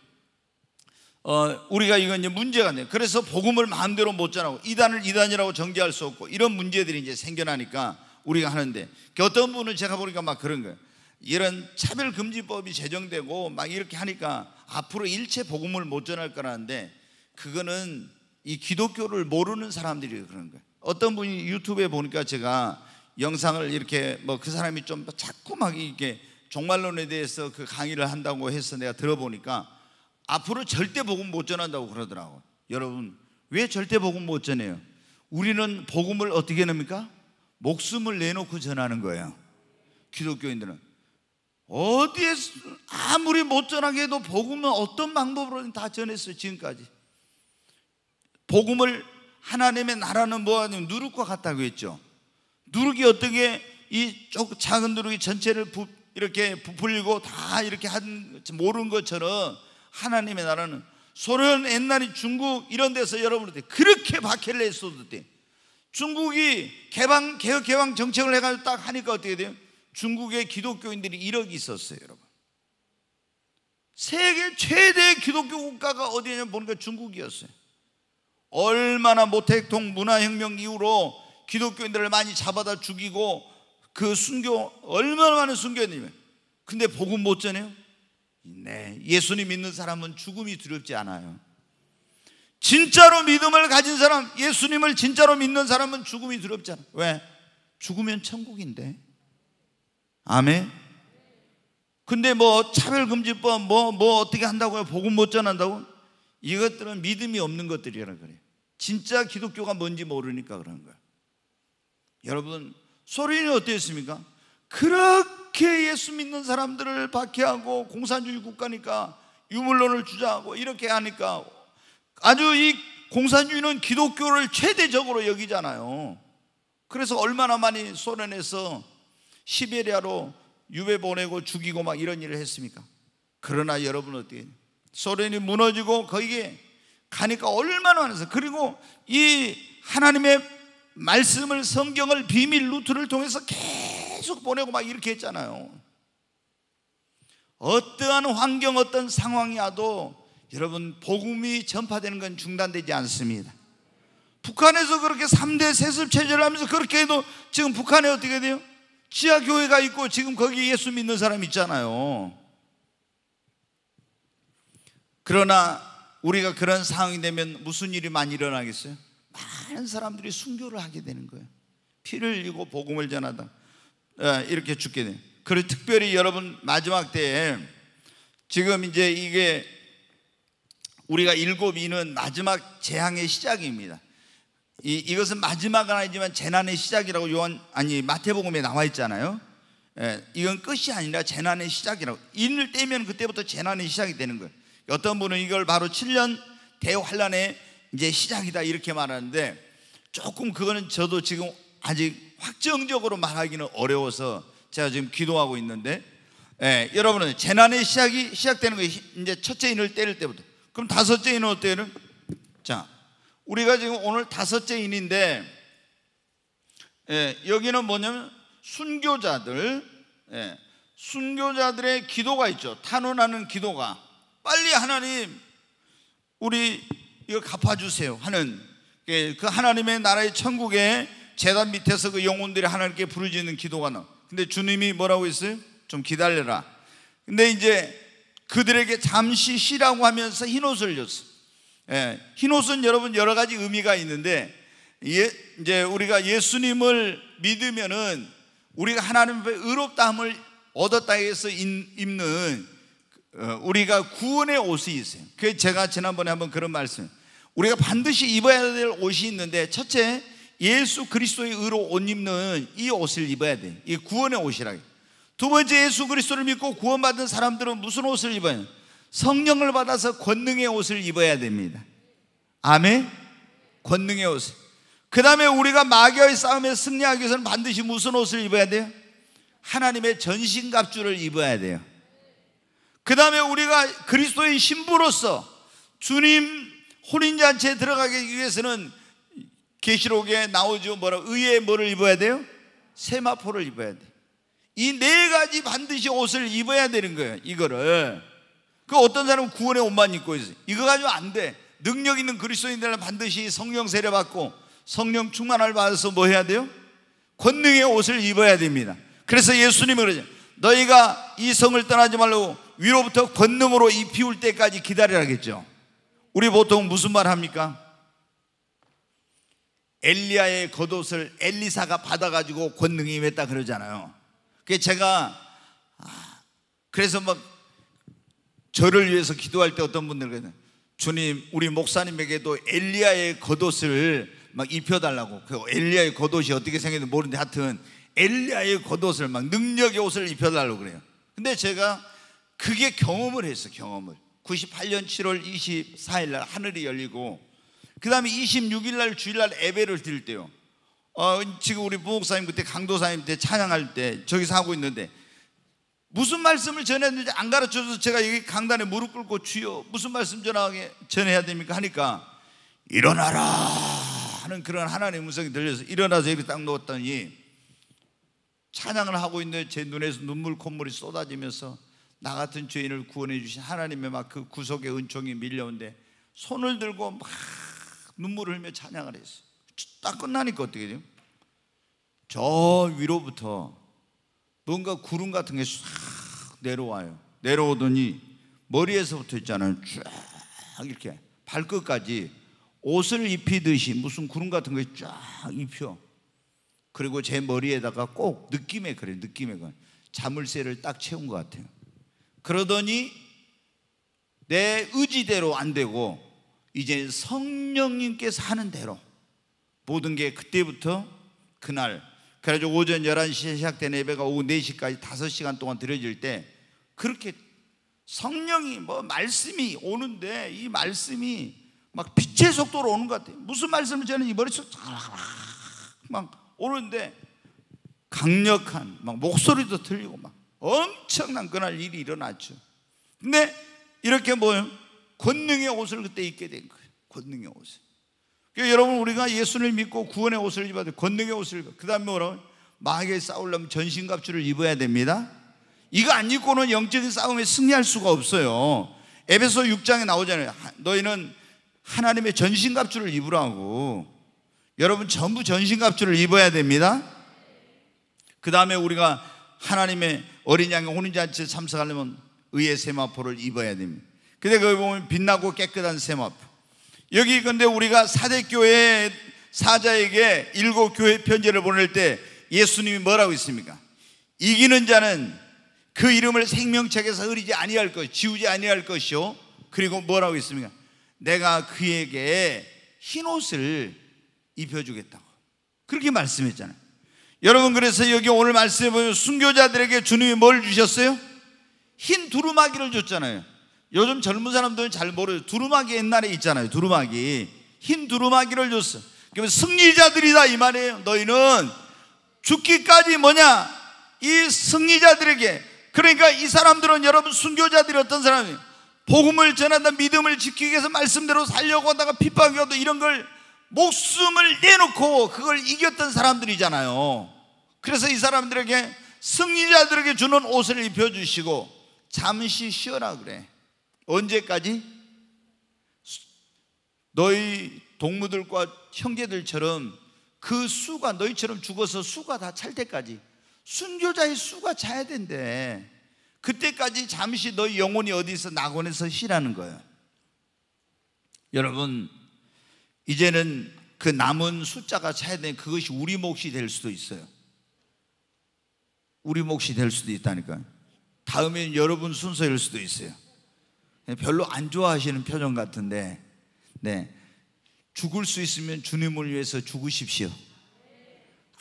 어, 우리가 이건 이제 문제가 돼. 그래서 복음을 마음대로 못 전하고 이단을 이단이라고 정죄할 수 없고 이런 문제들이 이제 생겨나니까 우리가 하는데 그 어떤 분은 제가 보니까 막 그런 거예요. 이런 차별 금지법이 제정되고 막 이렇게 하니까 앞으로 일체 복음을 못 전할 거라는데 그거는 이 기독교를 모르는 사람들이 그런 거예요. 어떤 분이 유튜브에 보니까 제가 영상을 이렇게 뭐 그 사람이 좀 자꾸 막 이렇게 종말론에 대해서 그 강의를 한다고 해서 내가 들어보니까 앞으로 절대 복음 못 전한다고 그러더라고. 여러분, 왜 절대 복음 못 전해요? 우리는 복음을 어떻게 냅니까? 목숨을 내놓고 전하는 거예요. 기독교인들은. 어디에 아무리 못 전하게 해도 복음은 어떤 방법으로든 다 전했어요, 지금까지. 복음을 하나님의 나라는 뭐하냐면 누룩과 같다고 했죠. 누룩이 어떻게 이 작은 누룩이 전체를 부, 이렇게 부풀리고 다 이렇게 한모르는 것처럼 하나님의 나라는 소련 옛날에 중국 이런 데서 여러분한테 그렇게 박해를 했어도 돼. 중국이 개방 개혁 개방 정책을 해가지고 딱 하니까 어떻게 돼요? 중국의 기독교인들이 1억이 있었어요, 여러분. 세계 최대 기독교 국가가 어디냐 보니까 중국이었어요. 얼마나 모택동 문화혁명 이후로 기독교인들을 많이 잡아다 죽이고 그 순교 얼마나 많은 순교인이 근데 복음 못 전해요? 네 예수님 믿는 사람은 죽음이 두렵지 않아요 진짜로 믿음을 가진 사람 예수님을 진짜로 믿는 사람은 죽음이 두렵지 않아요 왜? 죽으면 천국인데 아멘 근데 뭐 차별금지법 뭐 뭐 어떻게 한다고요? 복음 못 전한다고? 이것들은 믿음이 없는 것들이라 그래요 진짜 기독교가 뭔지 모르니까 그런 거야. 여러분 소련이 어땠습니까? 그렇게 예수 믿는 사람들을 박해하고 공산주의 국가니까 유물론을 주장하고 이렇게 하니까 아주 이 공산주의는 기독교를 최대적으로 여기잖아요. 그래서 얼마나 많이 소련에서 시베리아로 유배 보내고 죽이고 막 이런 일을 했습니까? 그러나 여러분 어떻게 소련이 무너지고 거기에 가니까 얼마나 많아서 그리고 이 하나님의 말씀을 성경을 비밀 루트를 통해서 계속 보내고 막 이렇게 했잖아요. 어떠한 환경 어떤 상황이어도 여러분 복음이 전파되는 건 중단되지 않습니다. 북한에서 그렇게 3대 세습 체제를 하면서 그렇게 해도 지금 북한에 어떻게 돼요? 지하 교회가 있고 지금 거기 예수 믿는 사람 있잖아요. 그러나 우리가 그런 상황이 되면 무슨 일이 많이 일어나겠어요? 많은 사람들이 순교를 하게 되는 거예요. 피를 흘리고 복음을 전하다 아, 이렇게 죽게 돼 그리고 특별히 여러분 마지막 때에 지금 이제 이게 우리가 일곱 이는 마지막 재앙의 시작입니다. 이, 이것은 마지막은 아니지만 재난의 시작이라고 요한 아니 마태복음에 나와 있잖아요. 예, 이건 끝이 아니라 재난의 시작이라고 인을 떼면 그때부터 재난의 시작이 되는 거예요. 어떤 분은 이걸 바로 7년 대환란의 이제 시작이다 이렇게 말하는데 조금 그거는 저도 지금 아직 확정적으로 말하기는 어려워서 제가 지금 기도하고 있는데 예, 여러분은 재난의 시작이 시작되는 것이 이제 첫째 인을 때릴 때부터. 그럼 다섯째 인은 어때요? 자, 우리가 지금 오늘 다섯째 인인데 예, 여기는 뭐냐면 순교자들 예, 순교자들의 기도가 있죠. 탄원하는 기도가 빨리 하나님 우리 이거 갚아주세요 하는 그 하나님의 나라의 천국의 재단 밑에서 그 영혼들이 하나님께 부르짖는 기도가 나. 근데 주님이 뭐라고 했어요? 좀 기다려라. 근데 이제 그들에게 잠시 쉬라고 하면서 흰 옷을 줬어. 예, 흰 옷은 여러분 여러 가지 의미가 있는데 예, 이제 우리가 예수님을 믿으면은 우리가 하나님의 의롭다함을 얻었다 해서 입는 어, 우리가 구원의 옷이 있어요. 그 제가 지난번에 한번 그런 말씀 우리가 반드시 입어야 될 옷이 있는데 첫째 예수 그리스도의 의로 옷 입는 이 옷을 입어야 돼. 이 구원의 옷이라. 두 번째 예수 그리스도를 믿고 구원받은 사람들은 무슨 옷을 입어요? 성령을 받아서 권능의 옷을 입어야 됩니다. 아멘. 권능의 옷. 그 다음에 우리가 마귀의 싸움에 승리하기 위해서는 반드시 무슨 옷을 입어야 돼요? 하나님의 전신갑주를 입어야 돼요. 그 다음에 우리가 그리스도의 신부로서 주님 혼인잔치에 들어가기 위해서는 계시록에 나오죠. 뭐라 의에 뭐를 입어야 돼요? 세마포를 입어야 돼. 이 네 가지 반드시 옷을 입어야 되는 거예요. 이거를. 그 어떤 사람은 구원의 옷만 입고 있어. 이거 가지고 안 돼. 능력 있는 그리스도인들은 반드시 성령 세례 받고 성령 충만을 받아서 뭐 해야 돼요? 권능의 옷을 입어야 됩니다. 그래서 예수님은 그러죠. 너희가 이 성을 떠나지 말고 위로부터 권능으로 입히울 때까지 기다리라겠죠. 우리 보통 무슨 말 합니까? 엘리야의 겉옷을 엘리사가 받아가지고 권능이 임했다 그러잖아요. 그 제가 아, 그래서 막 저를 위해서 기도할 때 어떤 분들께는 주님 우리 목사님에게도 엘리야의 겉옷을 막 입혀달라고 그 엘리야의 겉옷이 어떻게 생겼는지 모르는데 하여튼 엘리야의 겉옷을 막 능력의 옷을 입혀달라고 그래요 근데 제가 그게 경험을 했어 경험을 98년 7월 24일 날 하늘이 열리고 그 다음에 26일 날 주일날 예배를 드릴 때요 어, 지금 우리 부목사님 그때 강도사님 때 찬양할 때 저기서 하고 있는데 무슨 말씀을 전했는지 안 가르쳐줘서 제가 여기 강단에 무릎 꿇고 주여 무슨 말씀 전하게 전해야 됩니까 하니까 일어나라 하는 그런 하나님의 음성이 들려서 일어나서 이렇게 딱 누웠더니 찬양을 하고 있는데 제 눈에서 눈물 콧물이 쏟아지면서 나 같은 죄인을 구원해 주신 하나님의 막 그 구속의 은총이 밀려온데 손을 들고 막 눈물을 흘며 찬양을 했어. 딱 끝나니까 어떻게 돼요? 저 위로부터 뭔가 구름 같은 게 싹 내려와요. 내려오더니 머리에서부터 있잖아요. 쫙 이렇게 발끝까지 옷을 입히듯이 무슨 구름 같은 게 쫙 입혀. 그리고 제 머리에다가 꼭 느낌에 그래, 느낌에 그 자물쇠를 딱 채운 것 같아요. 그러더니 내 의지대로 안 되고 이제 성령님께서 하는 대로 모든 게 그때부터 그날 그래가지고 오전 11시에 시작된 예배가 오후 4시까지 5시간 동안 드려질 때 그렇게 성령이 뭐 말씀이 오는데 이 말씀이 막 빛의 속도로 오는 것 같아요 무슨 말씀을 저는 이 머릿속 막 오는데 강력한 막 목소리도 들리고 막 엄청난 그날 일이 일어났죠. 근데 이렇게 뭐요? 권능의 옷을 그때 입게 된 거예요. 권능의 옷을. 그러니까 여러분 우리가 예수를 믿고 구원의 옷을 입어야 돼. 권능의 옷을 입어. 그다음에 뭐라고? 마귀에 싸우려면 전신갑주를 입어야 됩니다. 이거 안 입고는 영적인 싸움에 승리할 수가 없어요. 에베소 6장에 나오잖아요. 너희는 하나님의 전신갑주를 입으라고. 여러분 전부 전신갑주를 입어야 됩니다. 그 다음에 우리가 하나님의 어린 양의 혼인잔치에 참석하려면 의의 세마포를 입어야 됩니다. 근데 거기 보면 빛나고 깨끗한 세마포. 여기 근데 우리가 사대교회 사자에게 일곱 교회 편지를 보낼 때 예수님이 뭐라고 했습니까? 이기는 자는 그 이름을 생명책에서 흐리지 아니할 것, 지우지 아니할 것이요. 그리고 뭐라고 했습니까? 내가 그에게 흰 옷을 입혀주겠다고. 그렇게 말씀했잖아요. 여러분 그래서 여기 오늘 말씀해 보면 순교자들에게 주님이 뭘 주셨어요? 흰 두루마기를 줬잖아요. 요즘 젊은 사람들은 잘 모르죠. 두루마기 옛날에 있잖아요. 두루마기. 흰 두루마기를 줬어. 그러면 승리자들이다 이 말이에요. 너희는 죽기까지 뭐냐? 이 승리자들에게 그러니까 이 사람들은 여러분 순교자들이 어떤 사람이에요? 복음을 전한다 믿음을 지키기 위해서 말씀대로 살려고 하다가 핍박이 와도 이런 걸 목숨을 내놓고 그걸 이겼던 사람들이잖아요. 그래서 이 사람들에게 승리자들에게 주는 옷을 입혀주시고 잠시 쉬어라 그래. 언제까지? 너희 동무들과 형제들처럼 그 수가 너희처럼 죽어서 수가 다 찰 때까지 순교자의 수가 차야 된대. 그때까지 잠시 너희 영혼이 어디서 낙원에서 쉬라는 거예요. 여러분 이제는 그 남은 숫자가 차야 되는 그것이 우리 몫이 될 수도 있어요. 우리 몫이 될 수도 있다니까요. 다음엔 여러분 순서일 수도 있어요. 별로 안 좋아하시는 표정 같은데, 네. 죽을 수 있으면 주님을 위해서 죽으십시오.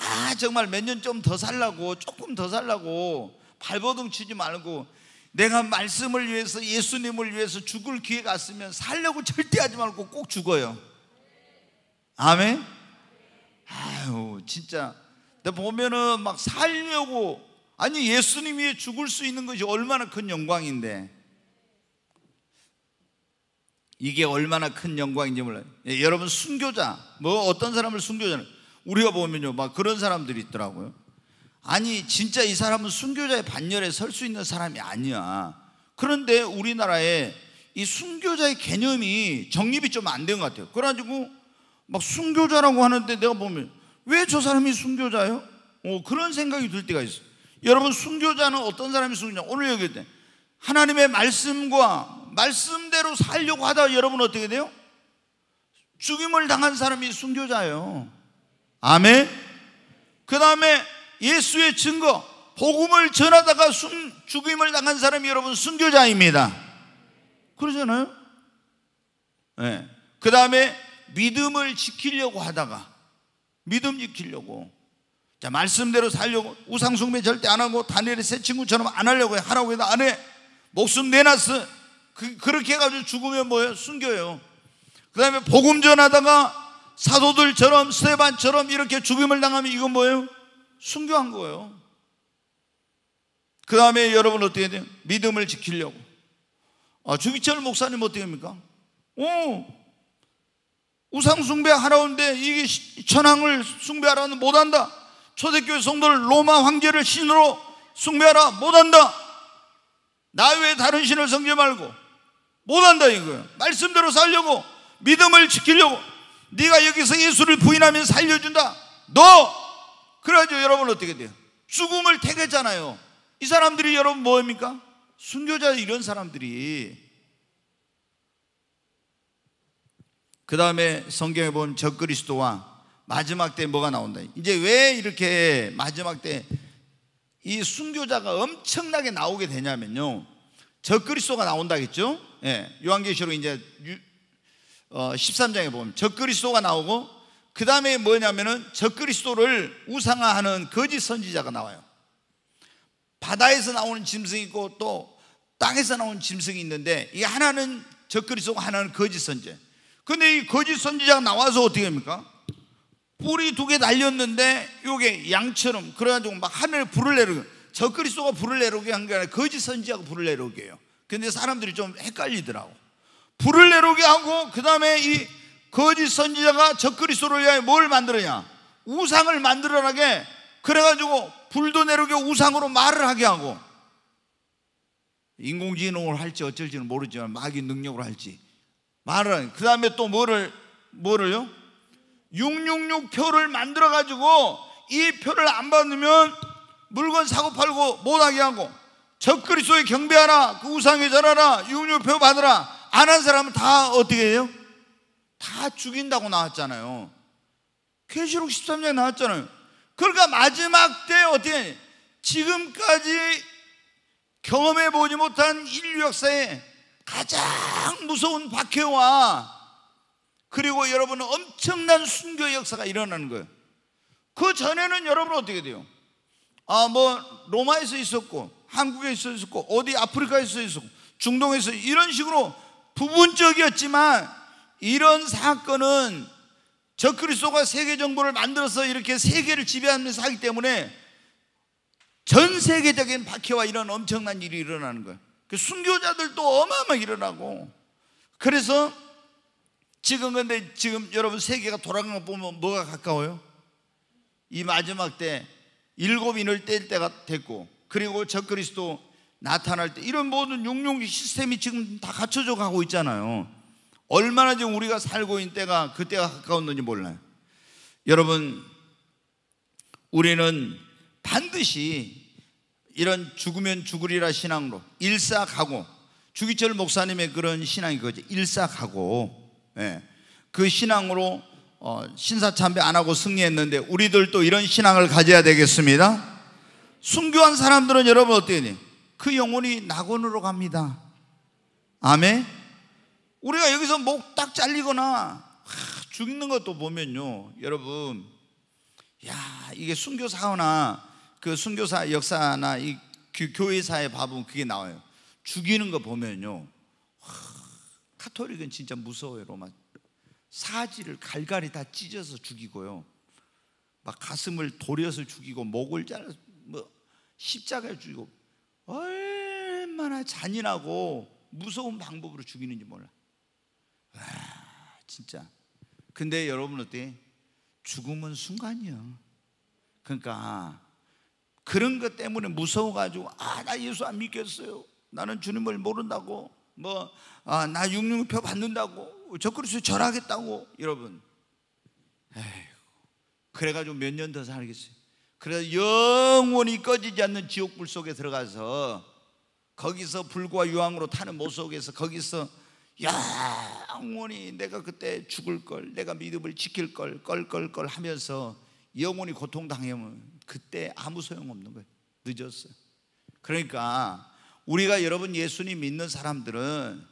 아, 정말 몇 년 좀 더 살라고, 조금 더 살라고, 발버둥 치지 말고, 내가 말씀을 위해서 예수님을 위해서 죽을 기회가 왔으면 살려고 절대 하지 말고 꼭 죽어요. 아멘? 아유, 진짜. 근데 보면은 막 살려고, 아니, 예수님 위에 죽을 수 있는 것이 얼마나 큰 영광인데. 이게 얼마나 큰 영광인지 몰라요. 예, 여러분, 순교자. 뭐, 어떤 사람을 순교자는. 우리가 보면요, 막 그런 사람들이 있더라고요. 아니, 진짜 이 사람은 순교자의 반열에 설 수 있는 사람이 아니야. 그런데 우리나라에 이 순교자의 개념이 정립이 좀 안 된 것 같아요. 그래가지고 막 순교자라고 하는데 내가 보면 왜 저 사람이 순교자예요? 어, 그런 생각이 들 때가 있어요. 여러분 순교자는 어떤 사람이 순교자? 오늘 여기 때 하나님의 말씀과 말씀대로 살려고 하다 여러분 어떻게 돼요? 죽임을 당한 사람이 순교자예요. 아멘. 그 다음에 예수의 증거, 복음을 전하다가 순, 죽임을 당한 사람이 여러분 순교자입니다. 그러잖아요. 네. 그 다음에 믿음을 지키려고 하다가 믿음 지키려고 자 말씀대로 살려고 우상숭배 절대 안 하고 다니엘의 새 친구처럼 안 하려고 해 하라고 해도 안 해 목숨 내놨어 그, 그렇게 해가지고 죽으면 뭐예요? 숨겨요 그 다음에 복음 전하다가 사도들처럼 세반처럼 이렇게 죽임을 당하면 이건 뭐예요? 순교한 거예요 그 다음에 여러분 어떻게 해야 돼요? 믿음을 지키려고 아, 주기철 목사님 어떻게 합니까? 오, 우상 숭배 하라는데 이게 천황을 숭배하라는 못한다. 초대교회 성도를 로마 황제를 신으로 숭배하라 못한다. 나 외에 다른 신을 섬기 말고 못한다 이거예요. 말씀대로 살려고 믿음을 지키려고 네가 여기서 예수를 부인하면 살려준다. 너 그래가지고 여러분 어떻게 돼요? 죽음을 택했잖아요. 이 사람들이 여러분 뭐입니까? 순교자 이런 사람들이 그 다음에 성경에 보면 적그리스도와 마지막 때 뭐가 나온다. 이제 왜 이렇게 마지막 때 이 순교자가 엄청나게 나오게 되냐면요. 적그리스도가 나온다겠죠? 예. 요한계시록 이제 유, 어, 13장에 보면 적그리스도가 나오고 그 다음에 뭐냐면은 적그리스도를 우상화하는 거짓 선지자가 나와요. 바다에서 나오는 짐승이 있고 또 땅에서 나오는 짐승이 있는데 이 하나는 적그리스도고 하나는 거짓 선지자. 근데 이 거짓 선지자가 나와서 어떻게 합니까 뿌리 두개 날렸는데 요게 양처럼 그래가지고 막 하늘에 불을 내려오게 적그리스도가 불을 내려오게 한 게 아니라 거짓 선지자가 불을 내려오게 해요 근데 사람들이 좀 헷갈리더라고 불을 내려오게 하고 그 다음에 이 거짓 선지자가 적그리스도를 위하뭘 만들느냐 우상을 만들어라게 그래가지고 불도 내려오게 우상으로 말을 하게 하고 인공지능으 할지 어쩔지는 모르지만 마귀 능력으로 할지 말은 그 다음에 또 뭐를 뭐를요? 666 표를 만들어 가지고 이 표를 안 받으면 물건 사고 팔고 못하게 하고 적그리스도에 경배하라 그 우상에 절하라 666표 받으라 안 한 사람은 다 어떻게 해요? 다 죽인다고 나왔잖아요 계시록 13장에 나왔잖아요 그러니까 마지막 때 어떻게 지금까지 경험해 보지 못한 인류 역사에 가장 무서운 박해와 그리고 여러분 엄청난 순교 역사가 일어나는 거예요. 그 전에는 여러분 어떻게 돼요? 아, 뭐 로마에서 있었고 한국에 있었고 어디 아프리카에서 있었고 중동에서 이런 식으로 부분적이었지만 이런 사건은 적그리스가 세계 정보를 만들어서 이렇게 세계를 지배하면서 하기 때문에 전 세계적인 박해와 이런 엄청난 일이 일어나는 거예요. 그 순교자들도 어마어마하게 일어나고 그래서 지금 근데 지금 여러분 세계가 돌아간 거 보면 뭐가 가까워요? 이 마지막 때 일곱 인을 뗄 때가 됐고 그리고 적그리스도 나타날 때 이런 모든 육룡 기 시스템이 지금 다 갖춰져 가고 있잖아요. 얼마나 지금 우리가 살고 있는 때가 그때가 가까웠는지 몰라요. 여러분 우리는 반드시 이런 죽으면 죽으리라 신앙로 으 일사가고 주기철 목사님의 그런 신앙이 그거죠. 일사가고 예. 그 신앙으로 어, 신사참배 안 하고 승리했는데 우리들도 이런 신앙을 가져야 되겠습니다. 순교한 사람들은 여러분 어떻게 되니? 그 영혼이 낙원으로 갑니다. 아멘. 우리가 여기서 목 딱 잘리거나 하, 죽는 것도 보면요, 여러분, 야 이게 순교 사거나 그 순교사 역사나 이 교회사의 봐보면 그게 나와요. 죽이는 거 보면요. 와, 카톨릭은 진짜 무서워요, 로마. 사지를 갈갈이 다 찢어서 죽이고요. 막 가슴을 도려서 죽이고, 목을 잘라, 뭐, 십자가에 죽이고. 얼마나 잔인하고 무서운 방법으로 죽이는지 몰라. 와, 진짜. 근데 여러분 어때? 죽음은 순간이요 그러니까 그런 것 때문에 무서워가지고 아 나 예수 안 믿겠어요. 나는 주님을 모른다고 뭐나 아, 육육표 받는다고 저 그리스도 절하겠다고 여러분. 에휴 그래가지고 몇 년 더 살겠어요. 그래서 영원히 꺼지지 않는 지옥 불 속에 들어가서 거기서 불과 유황으로 타는 모 속에서 거기서 영원히 내가 그때 죽을 걸, 내가 믿음을 지킬 걸, 껄껄껄 하면서 영원히 고통당하면 그때 아무 소용없는 거예요. 늦었어요. 그러니까 우리가 여러분 예수님 믿는 사람들은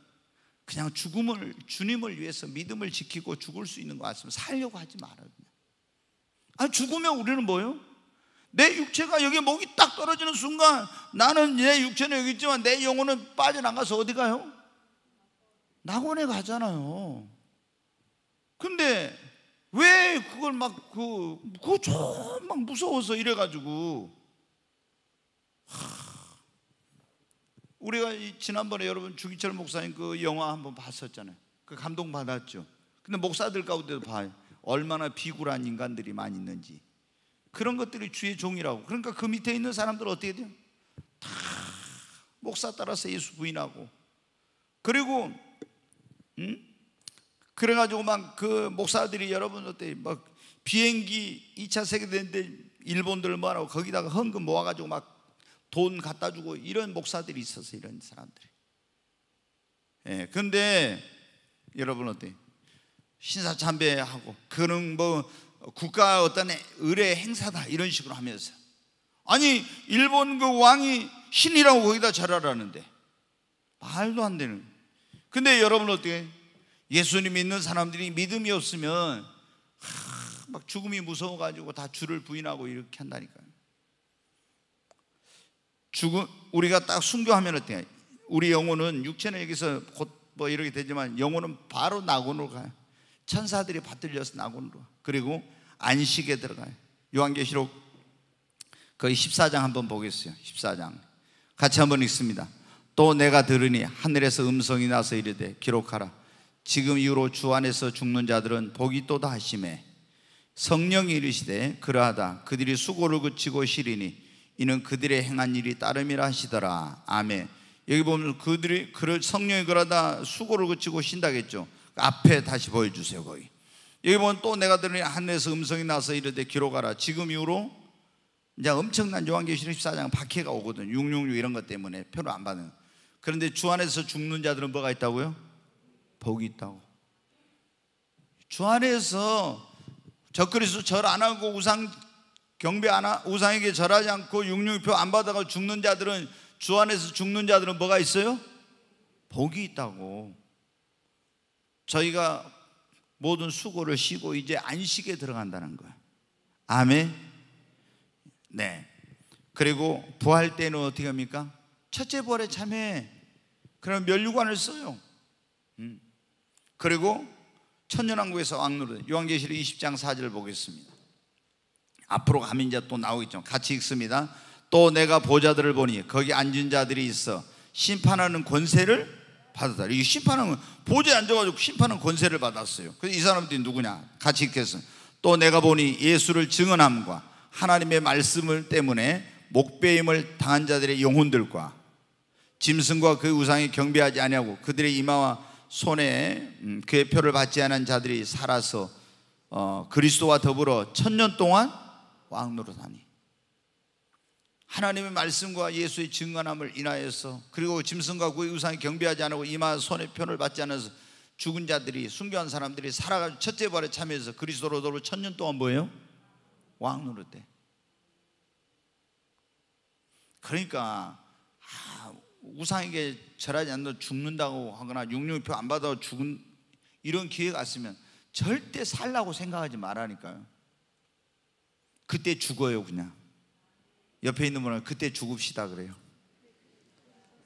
그냥 죽음을 주님을 위해서 믿음을 지키고 죽을 수 있는 것 같으면 살려고 하지 말아요. 아 죽으면 우리는 뭐요? 내 육체가 여기 목이 딱 떨어지는 순간 나는 내 육체는 여기 있지만 내 영혼은 빠져나가서 어디 가요? 낙원에 가잖아요. 근데 왜 그걸 막 그 그거 좀막 무서워서 이래가지고 우리가 지난번에 여러분 주기철 목사님 그 영화 한번 봤었잖아요. 그 감동 받았죠. 근데 목사들 가운데도 봐요. 얼마나 비굴한 인간들이 많이 있는지 그런 것들이 주의 종이라고. 그러니까 그 밑에 있는 사람들 어떻게 돼요? 다 목사 따라서 예수 부인하고 그리고 음? 그래가지고 막 그 목사들이 여러분 한테막 비행기 2차 세계대전 때 일본들 뭐하고 거기다가 헌금 모아가지고 막 돈 갖다 주고 이런 목사들이 있어서 이런 사람들이 예, 근데 여러분 어때 신사참배하고 그는 뭐 국가 어떤 의뢰 행사다 이런 식으로 하면서 아니 일본 그 왕이 신이라고 거기다 절하라는데 말도 안 되는 근데 여러분 어떻게 예수님 믿는 사람들이 믿음이 없으면 하, 막 죽음이 무서워가지고 다 주를 부인하고 이렇게 한다니까요. 죽음 우리가 딱 순교하면 어때? 요 우리 영혼은 육체는 여기서 곧 뭐 이렇게 되지만 영혼은 바로 낙원으로 가요. 천사들이 받들려서 낙원으로. 그리고 안식에 들어가요. 요한계시록 거의 14장 한번 보겠어요. 14장. 같이 한번 읽습니다. 또 내가 들으니 하늘에서 음성이 나서 이르되 기록하라. 지금 이후로 주 안에서 죽는 자들은 복이 또다 하심에 성령이 이르시되 그러하다 그들이 수고를 그치고 쉬리니 이는 그들의 행한 일이 따름이라 하시더라 아멘 여기 보면 그들이 그를 성령이 그러다 수고를 그치고 쉰다겠죠 앞에 다시 보여주세요 거기 여기 보면 또 내가 들으니 하늘에서 음성이 나서 이르되 기록하라 지금 이후로 이제 엄청난 요한계시록 14장 박해가 오거든 666 이런 것 때문에 표를 안 받는 그런데 주 안에서 죽는 자들은 뭐가 있다고요? 복이 있다고. 주 안에서 적그리스도 절안 하고 우상 경배 안 하, 우상에게 절하지 않고 육육표 안 받아가 죽는 자들은 주 안에서 죽는 자들은 뭐가 있어요? 복이 있다고. 저희가 모든 수고를 쉬고 이제 안식에 들어간다는 거야. 아멘. 네. 그리고 부활 때는 어떻게 합니까? 첫째 부활에 참해. 그럼 면류관을 써요. 음. 그리고 천년왕국에서 왕노릇 요한계시록 20장 4절 보겠습니다 앞으로 가면 이또 나오겠죠 같이 읽습니다 또 내가 보자들을 보니 거기 앉은 자들이 있어 심판하는 권세를 받았다 이 심판은 보좌에 앉아가지고 심판하 권세를 받았어요 그래서 이 사람들이 누구냐 같이 읽겠습니다 또 내가 보니 예수를 증언함과 하나님의 말씀을 때문에 목배임을 당한 자들의 영혼들과 짐승과 그 우상에 경배하지 아니하고 그들의 이마와 손에 그의 음, 표를 받지 않은 자들이 살아서 어, 그리스도와 더불어 천년 동안 왕 노릇하니 하나님의 말씀과 예수의 증언함을 인하여서 그리고 짐승과 구의 우상이경비하지 않고 이마 손에 표를 받지 않아서 죽은 자들이 순교한 사람들이 살아가 첫째 발에 참여해서 그리스도로 더불어 천년 동안 뭐예요? 왕 노릇돼 그러니까 우상에게 절하지 않는 죽는다고 하거나 육류표 안 받아 죽은 이런 기회가 있으면 절대 살라고 생각하지 말라니까요. 그때 죽어요 그냥. 옆에 있는 분은 그때 죽읍시다 그래요.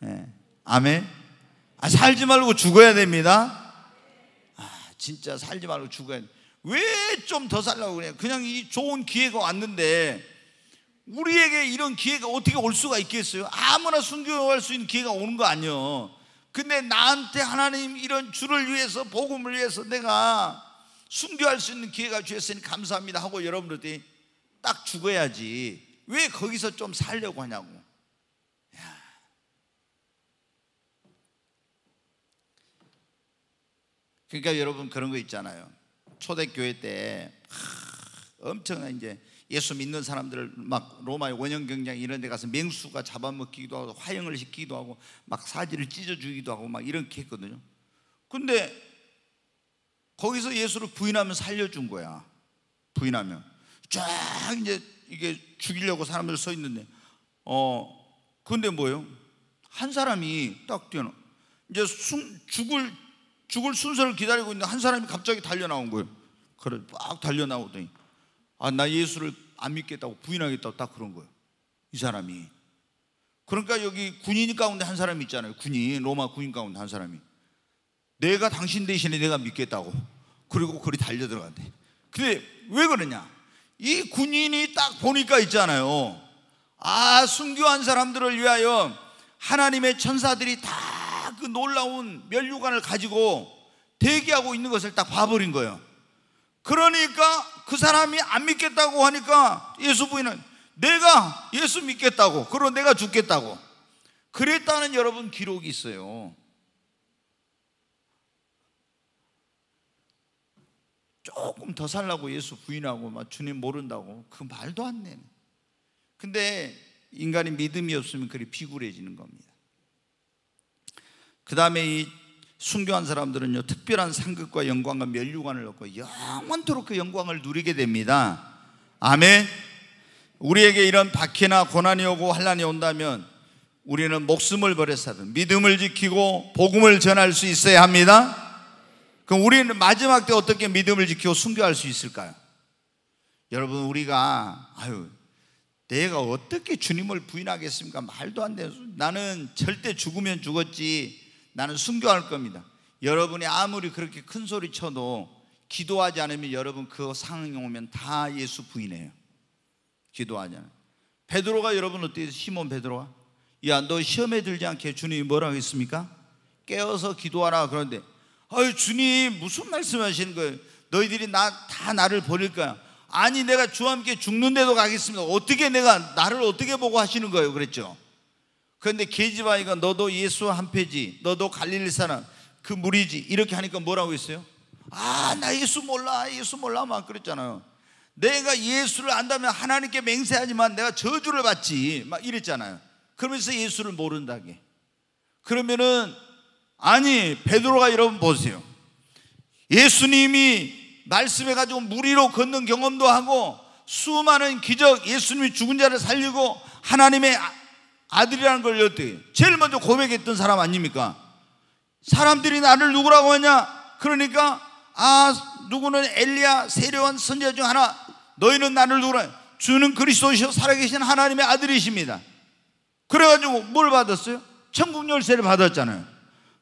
예. 아멘. 아, 살지 말고 죽어야 됩니다. 아, 진짜 살지 말고 죽어야 돼. 왜 좀 더 살라고 그래? 그냥 이 좋은 기회가 왔는데 우리에게 이런 기회가 어떻게 올 수가 있겠어요? 아무나 순교할 수 있는 기회가 오는 거 아니요. 근데 나한테 하나님 이런 주를 위해서 복음을 위해서 내가 순교할 수 있는 기회가 주셨으니 감사합니다 하고 여러분들이 딱 죽어야지 왜 거기서 좀 살려고 하냐고 야. 그러니까 여러분 그런 거 있잖아요 초대교회 때 하, 엄청 이제 예수 믿는 사람들을 막 로마의 원형 경장 이런 데 가서 맹수가 잡아먹기도 하고 화형을 시키기도 하고 막 사지를 찢어 주기도 하고 막 이렇게 했거든요. 근데 거기서 예수를 부인하면 살려준 거야. 부인하면 쫙 이제 이게 죽이려고 사람들 서 있는데 어 근데 뭐예요? 한 사람이 딱 뛰어나 이제 숨, 죽을 죽을 순서를 기다리고 있는데 한 사람이 갑자기 달려 나온 거예요. 그래 막 달려 나오더니 아, 나 예수를 안 믿겠다고 부인하겠다고 딱 그런 거예요. 이 사람이. 그러니까 여기 군인 가운데 한 사람이 있잖아요. 군인, 로마 군인 가운데 한 사람이. 내가 당신 대신에 내가 믿겠다고. 그리고 거리 달려 들어간대. 근데 왜 그러냐? 이 군인이 딱 보니까 있잖아요. 아, 순교한 사람들을 위하여 하나님의 천사들이 다 그 놀라운 면류관을 가지고 대기하고 있는 것을 딱 봐버린 거예요. 그러니까 그 사람이 안 믿겠다고 하니까 예수 부인은 내가 예수 믿겠다고 그러고 내가 죽겠다고 그랬다는 여러분 기록이 있어요. 조금 더 살라고 예수 부인하고 막 주님 모른다고 그 말도 안 내는. 근데 인간이 믿음이 없으면 그리 비굴해지는 겁니다. 그 다음에 이 순교한 사람들은요 특별한 상급과 영광과 면류관을 얻고 영원토록 그 영광을 누리게 됩니다 아멘 우리에게 이런 박해나 고난이 오고 환란이 온다면 우리는 목숨을 버려서 믿음을 지키고 복음을 전할 수 있어야 합니다 그럼 우리는 마지막 때 어떻게 믿음을 지키고 순교할 수 있을까요? 여러분 우리가 아유 내가 어떻게 주님을 부인하겠습니까? 말도 안 돼요 나는 절대 죽으면 죽었지 나는 순교할 겁니다. 여러분이 아무리 그렇게 큰 소리 쳐도 기도하지 않으면 여러분 그 상황이 오면 다 예수 부인해요. 기도하지 않아요. 베드로가 여러분 어떻게 서 시몬 베드로가 야너 시험에 들지 않게 주님이 뭐라고 했습니까? 깨어서 기도하라 그런데 아유 주님 무슨 말씀하시는 거예요? 너희들이 나 다 나를 버릴 거야. 아니 내가 주와 함께 죽는데도 가겠습니다. 어떻게 내가 나를 어떻게 보고 하시는 거예요? 그랬죠. 그런데 계집아이가 너도 예수 한 패지 너도 갈릴리 사람 그 무리지 이렇게 하니까 뭐라고 했어요? 아 나 예수 몰라 예수 몰라 막 그랬잖아요 내가 예수를 안다면 하나님께 맹세하지만 내가 저주를 받지 막 이랬잖아요 그러면서 예수를 모른다게 그러면은 아니 베드로가 여러분 보세요 예수님이 말씀해 가지고 무리로 걷는 경험도 하고 수많은 기적 예수님이 죽은 자를 살리고 하나님의 아들이라는 걸 어떻게 제일 먼저 고백했던 사람 아닙니까? 사람들이 나를 누구라고 하냐? 그러니까 아 누구는 엘리야 세례원 선지자 중 하나 너희는 나를 누구라 주는 그리스도시요 살아계신 하나님의 아들이십니다. 그래가지고 뭘 받았어요? 천국 열쇠를 받았잖아요.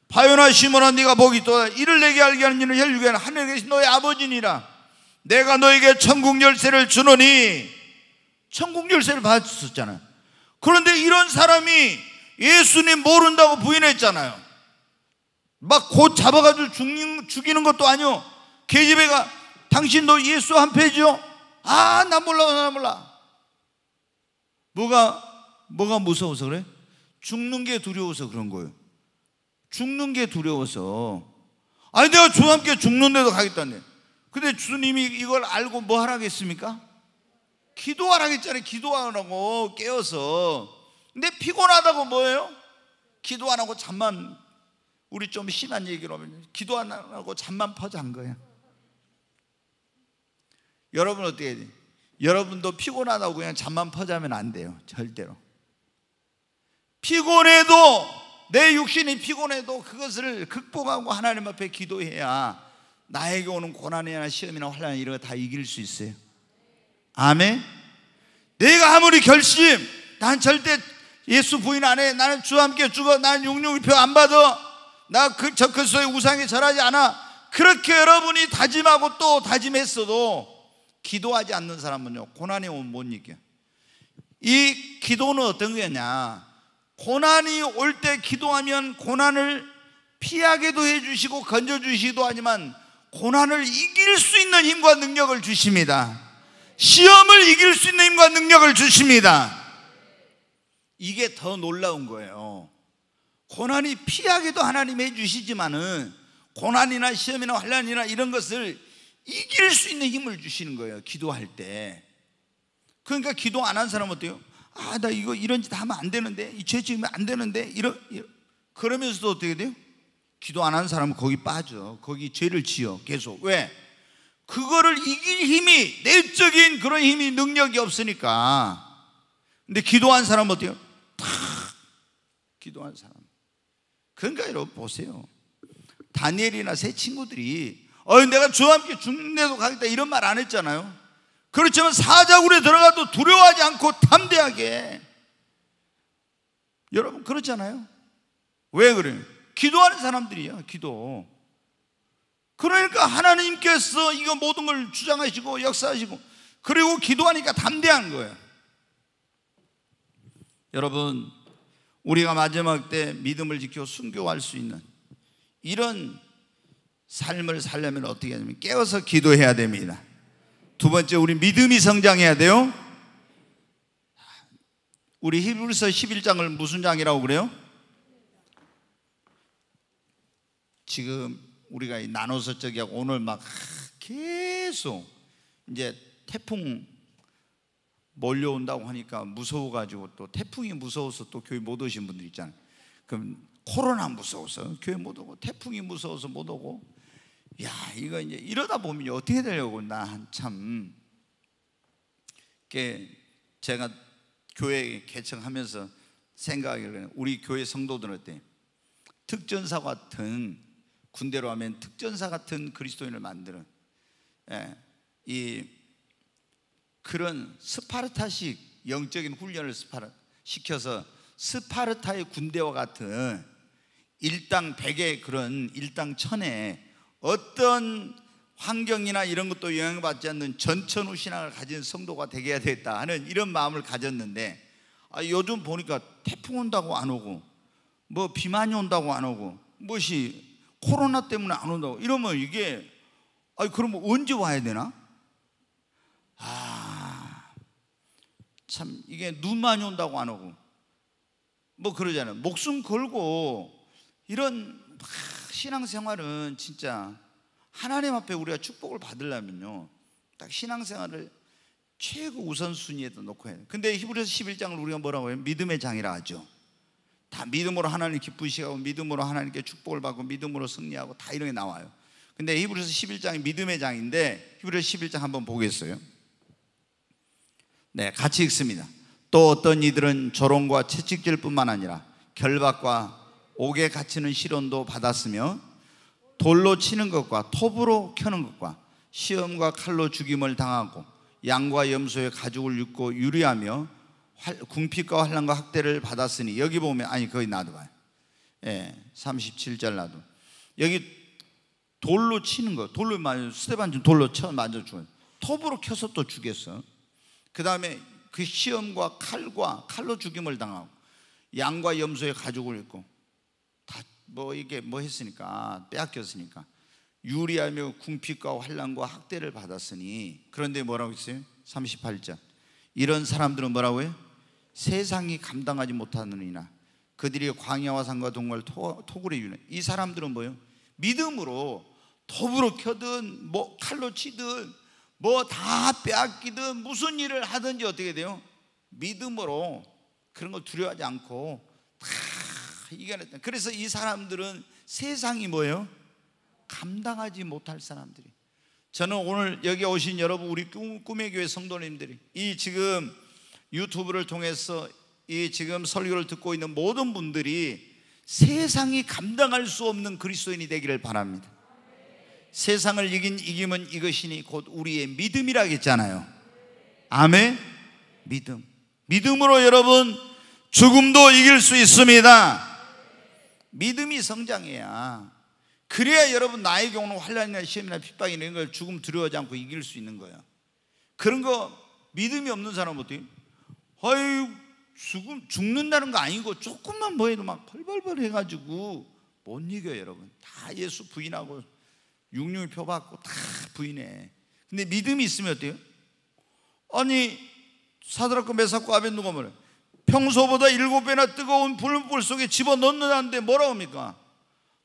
바요나 시몬아 네가 복이 또 이를 내게 알게 하는 이는 혈육에 하늘에 계신 너의 아버지니라. 내가 너에게 천국 열쇠를 주노니 천국 열쇠를 받았었잖아요. 그런데 이런 사람이 예수님 모른다고 부인했잖아요. 막 곧 잡아가지고 죽는, 죽이는 것도 아니요. 계집애가 당신도 예수 한패요 아, 나 몰라, 나 몰라. 뭐가, 뭐가 무서워서 그래? 죽는 게 두려워서 그런 거예요. 죽는 게 두려워서. 아니, 내가 주와 함께 죽는데도 가겠다네. 근데 주님이 이걸 알고 뭐 하라겠습니까? 기도하라고 했잖아요. 기도하라고 깨어서. 근데 피곤하다고 뭐예요? 기도 안 하고 잠만 우리 좀 심한 얘기로 하면 기도 안 하고 잠만 퍼잔 거예요 여러분 어떻게 해야 돼? 여러분도 피곤하다고 그냥 잠만 퍼자면 안 돼요. 절대로. 피곤해도 내 육신이 피곤해도 그것을 극복하고 하나님 앞에 기도해야 나에게 오는 고난이나 시험이나 환란 이런 거 다 이길 수 있어요. 아멘. 내가 아무리 결심, 난 절대 예수 부인 안 해. 나는 주와 함께 죽어. 나는 룡표안 받아. 나그저 그리의 우상에 절하지 않아. 그렇게 여러분이 다짐하고 또 다짐했어도 기도하지 않는 사람은요 고난이 오면 못 이겨. 이 기도는 어떤 거냐? 고난이 올 때 기도하면 고난을 피하게도 해주시고 건져주시기도 하지만 고난을 이길 수 있는 힘과 능력을 주십니다. 시험을 이길 수 있는 힘과 능력을 주십니다. 이게 더 놀라운 거예요. 고난이 피하기도 하나님이 주시지만은 고난이나 시험이나 환란이나 이런 것을 이길 수 있는 힘을 주시는 거예요. 기도할 때. 그러니까 기도 안 한 사람 어때요? 아, 나 이거 이런 짓 하면 안 되는데. 이죄 지으면 안 되는데. 이런 그러면서도 어떻게 돼요? 기도 안 한 사람은 거기 빠져. 거기 죄를 지어. 계속. 왜? 그거를 이길 힘이 내적인 그런 힘이 능력이 없으니까 근데 기도한 사람 어때요? 탁 기도한 사람 그러니까 여러분 보세요 다니엘이나 새 친구들이 어 내가 주와 함께 죽는데도 가겠다 이런 말 안 했잖아요 그렇지만 사자굴에 들어가도 두려워하지 않고 담대하게 여러분 그렇잖아요 왜 그래요? 기도하는 사람들이야 기도 그러니까 하나님께서 이거 모든 걸 주장하시고 역사하시고 그리고 기도하니까 담대한 거예요. 여러분, 우리가 마지막 때 믿음을 지켜 순교할 수 있는 이런 삶을 살려면 어떻게 하냐면 깨어서 기도해야 됩니다. 두 번째 우리 믿음이 성장해야 돼요. 우리 히브리서 11장을 무슨 장이라고 그래요? 지금 우리가 나눠서 저기 하고 오늘 막 계속 이제 태풍 몰려온다고 하니까 무서워가지고 또 태풍이 무서워서 또 교회 못 오신 분들 있잖아요. 그럼 코로나 무서워서 교회 못 오고 태풍이 무서워서 못 오고 야 이거 이제 이러다 보면 어떻게 되려고 나참 제가 교회 개척하면서 생각하기를 우리 교회 성도들한테 특전사 같은 군대로 하면 특전사 같은 그리스도인을 만드는 예, 이 그런 스파르타식 영적인 훈련을 스파르, 시켜서 스파르타의 군대와 같은 일당 백의 그런 일당 천에 어떤 환경이나 이런 것도 영향받지 을 않는 전천후 신앙을 가진 성도가 되게 해야 되겠다 하는 이런 마음을 가졌는데 아, 요즘 보니까 태풍 온다고 안 오고 뭐 비만이 온다고 안 오고 무엇이 코로나 때문에 안 온다고 이러면 이게 아니 그럼 언제 와야 되나? 아 참 이게 눈많 온다고 안 오고 뭐 그러잖아요 목숨 걸고 이런 신앙생활은 진짜 하나님 앞에 우리가 축복을 받으려면요 딱 신앙생활을 최고 우선순위에 놓고 해요 근데 히브리서 11장을 우리가 뭐라고 해요? 믿음의 장이라 하죠 다 믿음으로 하나님 기쁘시하고 믿음으로 하나님께 축복을 받고 믿음으로 승리하고 다 이런 게 나와요. 근데 히브리서 11장이 믿음의 장인데 히브리서 11장 한번 보겠어요. 네, 같이 읽습니다. 또 어떤 이들은 조롱과 채찍질뿐만 아니라 결박과 옥에 갇히는 시련도 받았으며 돌로 치는 것과 톱으로 켜는 것과 시험과 칼로 죽임을 당하고 양과 염소의 가죽을 입고 유리하며 궁핍과 환란과 학대를 받았으니 여기 보면 아니 거기 놔둬봐요 예, 37절 놔둬 여기 돌로 치는 거 돌로 맞아 스테반 좀 돌로 쳐 맞아 죽어 톱으로 켜서 또 죽였어 그 다음에 그 시험과 칼과 칼로 죽임을 당하고 양과 염소의 가죽을 입고 다 뭐 이게 뭐 했으니까 아, 빼앗겼으니까 유리하며 궁핍과 환란과 학대를 받았으니 그런데 뭐라고 했어요? 38절 이런 사람들은 뭐라고 해요? 세상이 감당하지 못하느니나 그들이 광야와 산과 동굴 토굴에 유는 이 사람들은 뭐요? 믿음으로 톱으로 켜든 뭐 칼로 치든 뭐 다 빼앗기든 무슨 일을 하든지 어떻게 돼요? 믿음으로 그런 걸 두려워하지 않고 다 이겨냈다. 그래서 이 사람들은 세상이 뭐예요? 감당하지 못할 사람들이. 저는 오늘 여기 오신 여러분 우리 꿈의 교회 성도님들이 이 지금 유튜브를 통해서 이 지금 설교를 듣고 있는 모든 분들이 세상이 감당할 수 없는 그리스도인이 되기를 바랍니다. 세상을 이긴 이김은 이것이니 곧 우리의 믿음이라겠잖아요. 아멘. 믿음. 믿음으로 여러분 죽음도 이길 수 있습니다. 믿음이 성장해야 그래야 여러분 나의 경우는 환란이나 시험이나 핍박이나 이런 걸 죽음 두려워하지 않고 이길 수 있는 거예요. 그런 거 믿음이 없는 사람은 어떻게 아이 죽음 죽는다는 거 아니고 조금만 뭐해도 막 벌벌벌 해가지고 못 이겨 여러분 다 예수 부인하고 육육을 펴받고 다 부인해 근데 믿음이 있으면 어때요? 아니 사드락과 메사코 아벤누가 뭐래 평소보다 일곱 배나 뜨거운 불불 속에 집어넣는다는데 뭐라 합니까?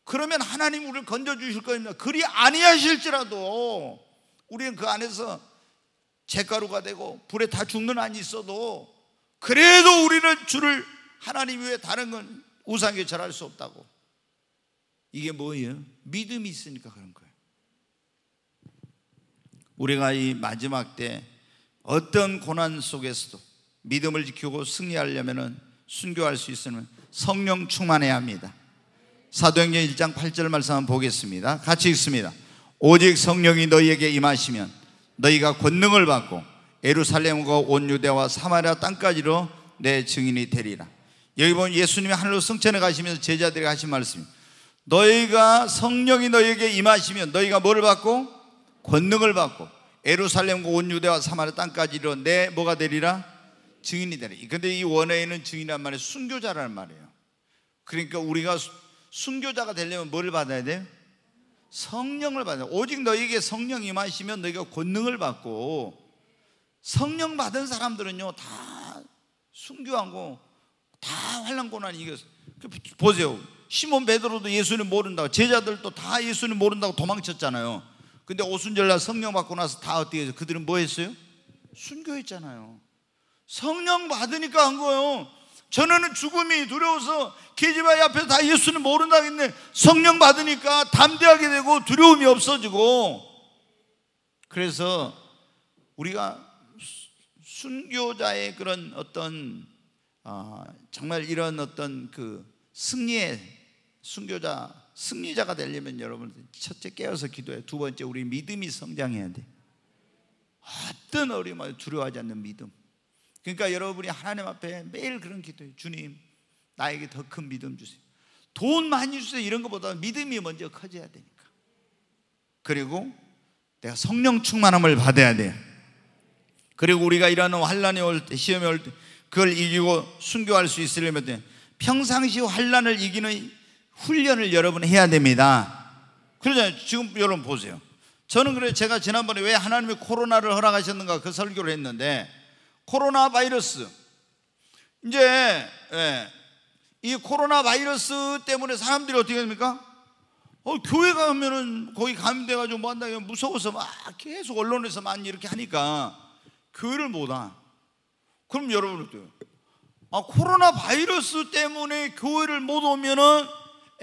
그러면 하나님 우리를 건져주실 겁니다 그리 아니하실지라도 우리는 그 안에서 재가루가 되고 불에 다 죽는 안이 있어도 그래도 우리는 주를 하나님 외에 다른 건 우상에 절할 수 없다고. 이게 뭐예요? 믿음이 있으니까 그런 거예요. 우리가 이 마지막 때 어떤 고난 속에서도 믿음을 지키고 승리하려면 순교할 수 있으면 성령 충만해야 합니다. 사도행전 1장 8절 말씀 한번 보겠습니다. 같이 읽습니다. 오직 성령이 너희에게 임하시면 너희가 권능을 받고 예루살렘과 온 유대와 사마리아 땅까지로 내 증인이 되리라. 여기 보면 예수님이 하늘로 승천해 가시면서 제자들이 하신 말씀 너희가 성령이 너희에게 임하시면 너희가 뭐를 받고 권능을 받고 예루살렘과 온 유대와 사마리아 땅까지 이내 뭐가 되리라 증인이 되라. 근데 이 원어에는 증인란 말이 순교자라는 말이에요. 그러니까 우리가 순교자가 되려면 뭐를 받아야 돼요? 성령을 받아요. 오직 너희에게 성령 임하시면 너희가 권능을 받고 성령 받은 사람들은요 다 순교하고 다 환란 고난 이겼어요. 그 보세요. 시몬 베드로도 예수를 모른다고 제자들도 다 예수를 모른다고 도망쳤잖아요. 근데 오순절날 성령 받고 나서 다 어떻게 해서 그들은 뭐 했어요? 순교했잖아요. 성령 받으니까 한 거예요. 전에는 죽음이 두려워서 계집아 앞에서 다예수는 모른다고 했는데 성령 받으니까 담대하게 되고 두려움이 없어지고 그래서 우리가 순교자의 그런 어떤 어, 정말 이런 어떤 그 승리의 순교자 승리자가 되려면 여러분 첫째 깨어서 기도해 두 번째 우리 믿음이 성장해야 돼 어떤 어려움을 두려워하지 않는 믿음 그러니까 여러분이 하나님 앞에 매일 그런 기도해 주님 나에게 더 큰 믿음 주세요 돈 많이 주세요 이런 것보다 믿음이 먼저 커져야 되니까 그리고 내가 성령 충만함을 받아야 돼요 그리고 우리가 일하는 환란이 올 때, 시험이 올 때, 그걸 이기고 순교할 수 있으려면 평상시 환란을 이기는 훈련을 여러분 해야 됩니다. 그러잖 지금 여러분 보세요. 저는 그래 제가 지난번에 왜 하나님이 코로나를 허락하셨는가 그 설교를 했는데 코로나 바이러스 이제 예, 이 코로나 바이러스 때문에 사람들이 어떻게 됩니까? 어, 교회 가면은 거기 감염돼가지고 뭐 한다 무서워서 막 계속 언론에서 많이 이렇게 하니까 교회를 못 와. 그럼 여러분 어 아, 코로나 바이러스 때문에 교회를 못 오면은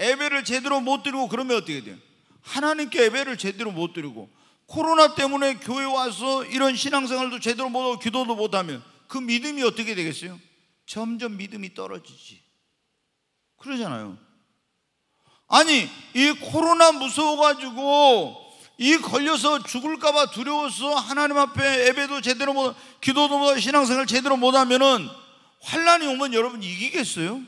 예배를 제대로 못 드리고 그러면 어떻게 돼요? 하나님께 예배를 제대로 못 드리고 코로나 때문에 교회 와서 이런 신앙생활도 제대로 못 하고 기도도 못 하면 그 믿음이 어떻게 되겠어요? 점점 믿음이 떨어지지. 그러잖아요. 아니, 이 코로나 무서워가지고 이 걸려서 죽을까봐 두려워서 하나님 앞에 예배도 제대로 못, 기도도 못, 신앙생활 제대로 못하면은 환란이 오면 여러분 이기겠어요?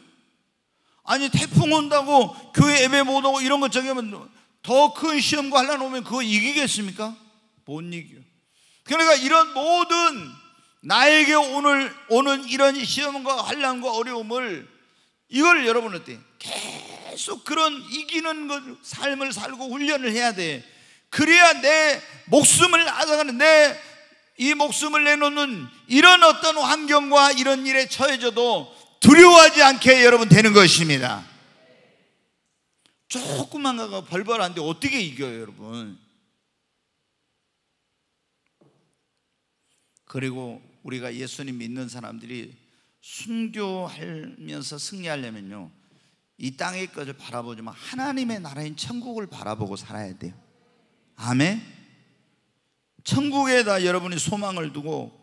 아니 태풍 온다고 교회 예배 못 오고 이런 것 저기 면더 큰 시험과 환란 오면 그거 이기겠습니까? 못 이겨. 그러니까 이런 모든 나에게 오늘 오는 이런 시험과 환란과 어려움을 이걸 여러분 어때? 계속 그런 이기는 것 삶을 살고 훈련을 해야 돼. 그래야 내 목숨을 앗아가는 내 이 목숨을 내놓는 이런 어떤 환경과 이런 일에 처해져도 두려워하지 않게 여러분 되는 것입니다. 조금만 가가 벌벌한데 어떻게 이겨요, 여러분? 그리고 우리가 예수님 믿는 사람들이 순교하면서 승리하려면요. 이 땅의 것을 바라보지만 하나님의 나라인 천국을 바라보고 살아야 돼요. 아멘. 천국에다 여러분이 소망을 두고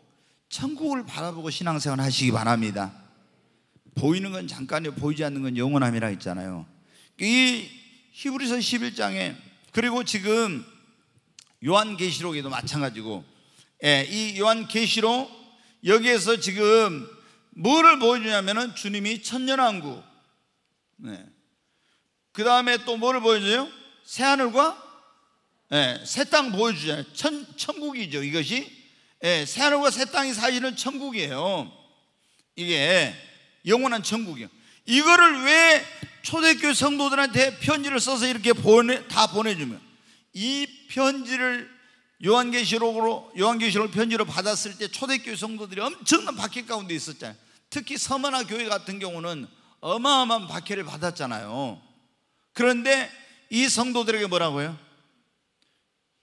천국을 바라보고 신앙생활 하시기 바랍니다. 보이는 건 잠깐이요, 보이지 않는 건 영원함이라 했잖아요. 이 히브리서 11장에 그리고 지금 요한계시록에도 마찬가지고 예, 이 요한계시록 여기에서 지금 뭐를 보여주냐면은 주님이 천년왕국 네. 그 다음에 또 뭐를 보여줘요? 새하늘과 예, 새 땅 보여주잖아요. 천, 천국이죠. 이것이 예, 새하늘과 새 땅이 사이는 천국이에요. 이게 영원한 천국이요. 에 이거를 왜초대교 성도들한테 편지를 써서 이렇게 보내, 다 보내주면 이 편지를 요한계시록으로 요한계시록 편지로 받았을 때초대교 성도들이 엄청난 박해 가운데 있었잖아요. 특히 서머나 교회 같은 경우는 어마어마한 박해를 받았잖아요. 그런데 이 성도들에게 뭐라고요?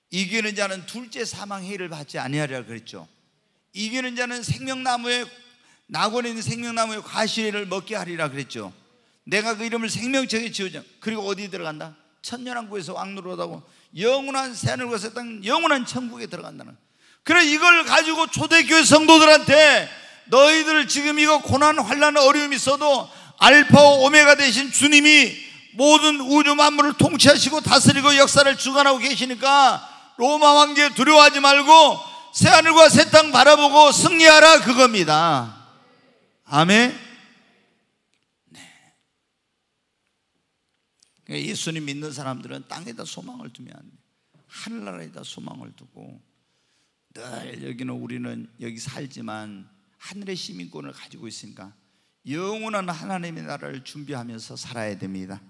이기는 자는 둘째 사망해를 받지 아니하리라 그랬죠. 이기는 자는 생명나무에 낙원에 있는 생명나무의 과실을 먹게 하리라 그랬죠. 내가 그 이름을 생명책에 지어자. 그리고 어디 들어간다? 천년왕국에서 왕노릇하고 영원한 새하늘과 새 땅, 영원한 천국에 들어간다는. 그래 이걸 가지고 초대교회 성도들한테 너희들 지금 이거 고난, 환란, 어려움이 있어도 알파 오메가 되신 주님이 모든 우주 만물을 통치하시고 다스리고 역사를 주관하고 계시니까 로마 황제 두려워하지 말고 새하늘과 새 땅 바라보고 승리하라 그겁니다. 아멘. 네. 그러니까 예수님 믿는 사람들은 땅에다 소망을 두면 안 돼. 하늘나라에다 소망을 두고 늘 여기는 우리는 여기 살지만 하늘의 시민권을 가지고 있으니까 영원한 하나님의 나라를 준비하면서 살아야 됩니다.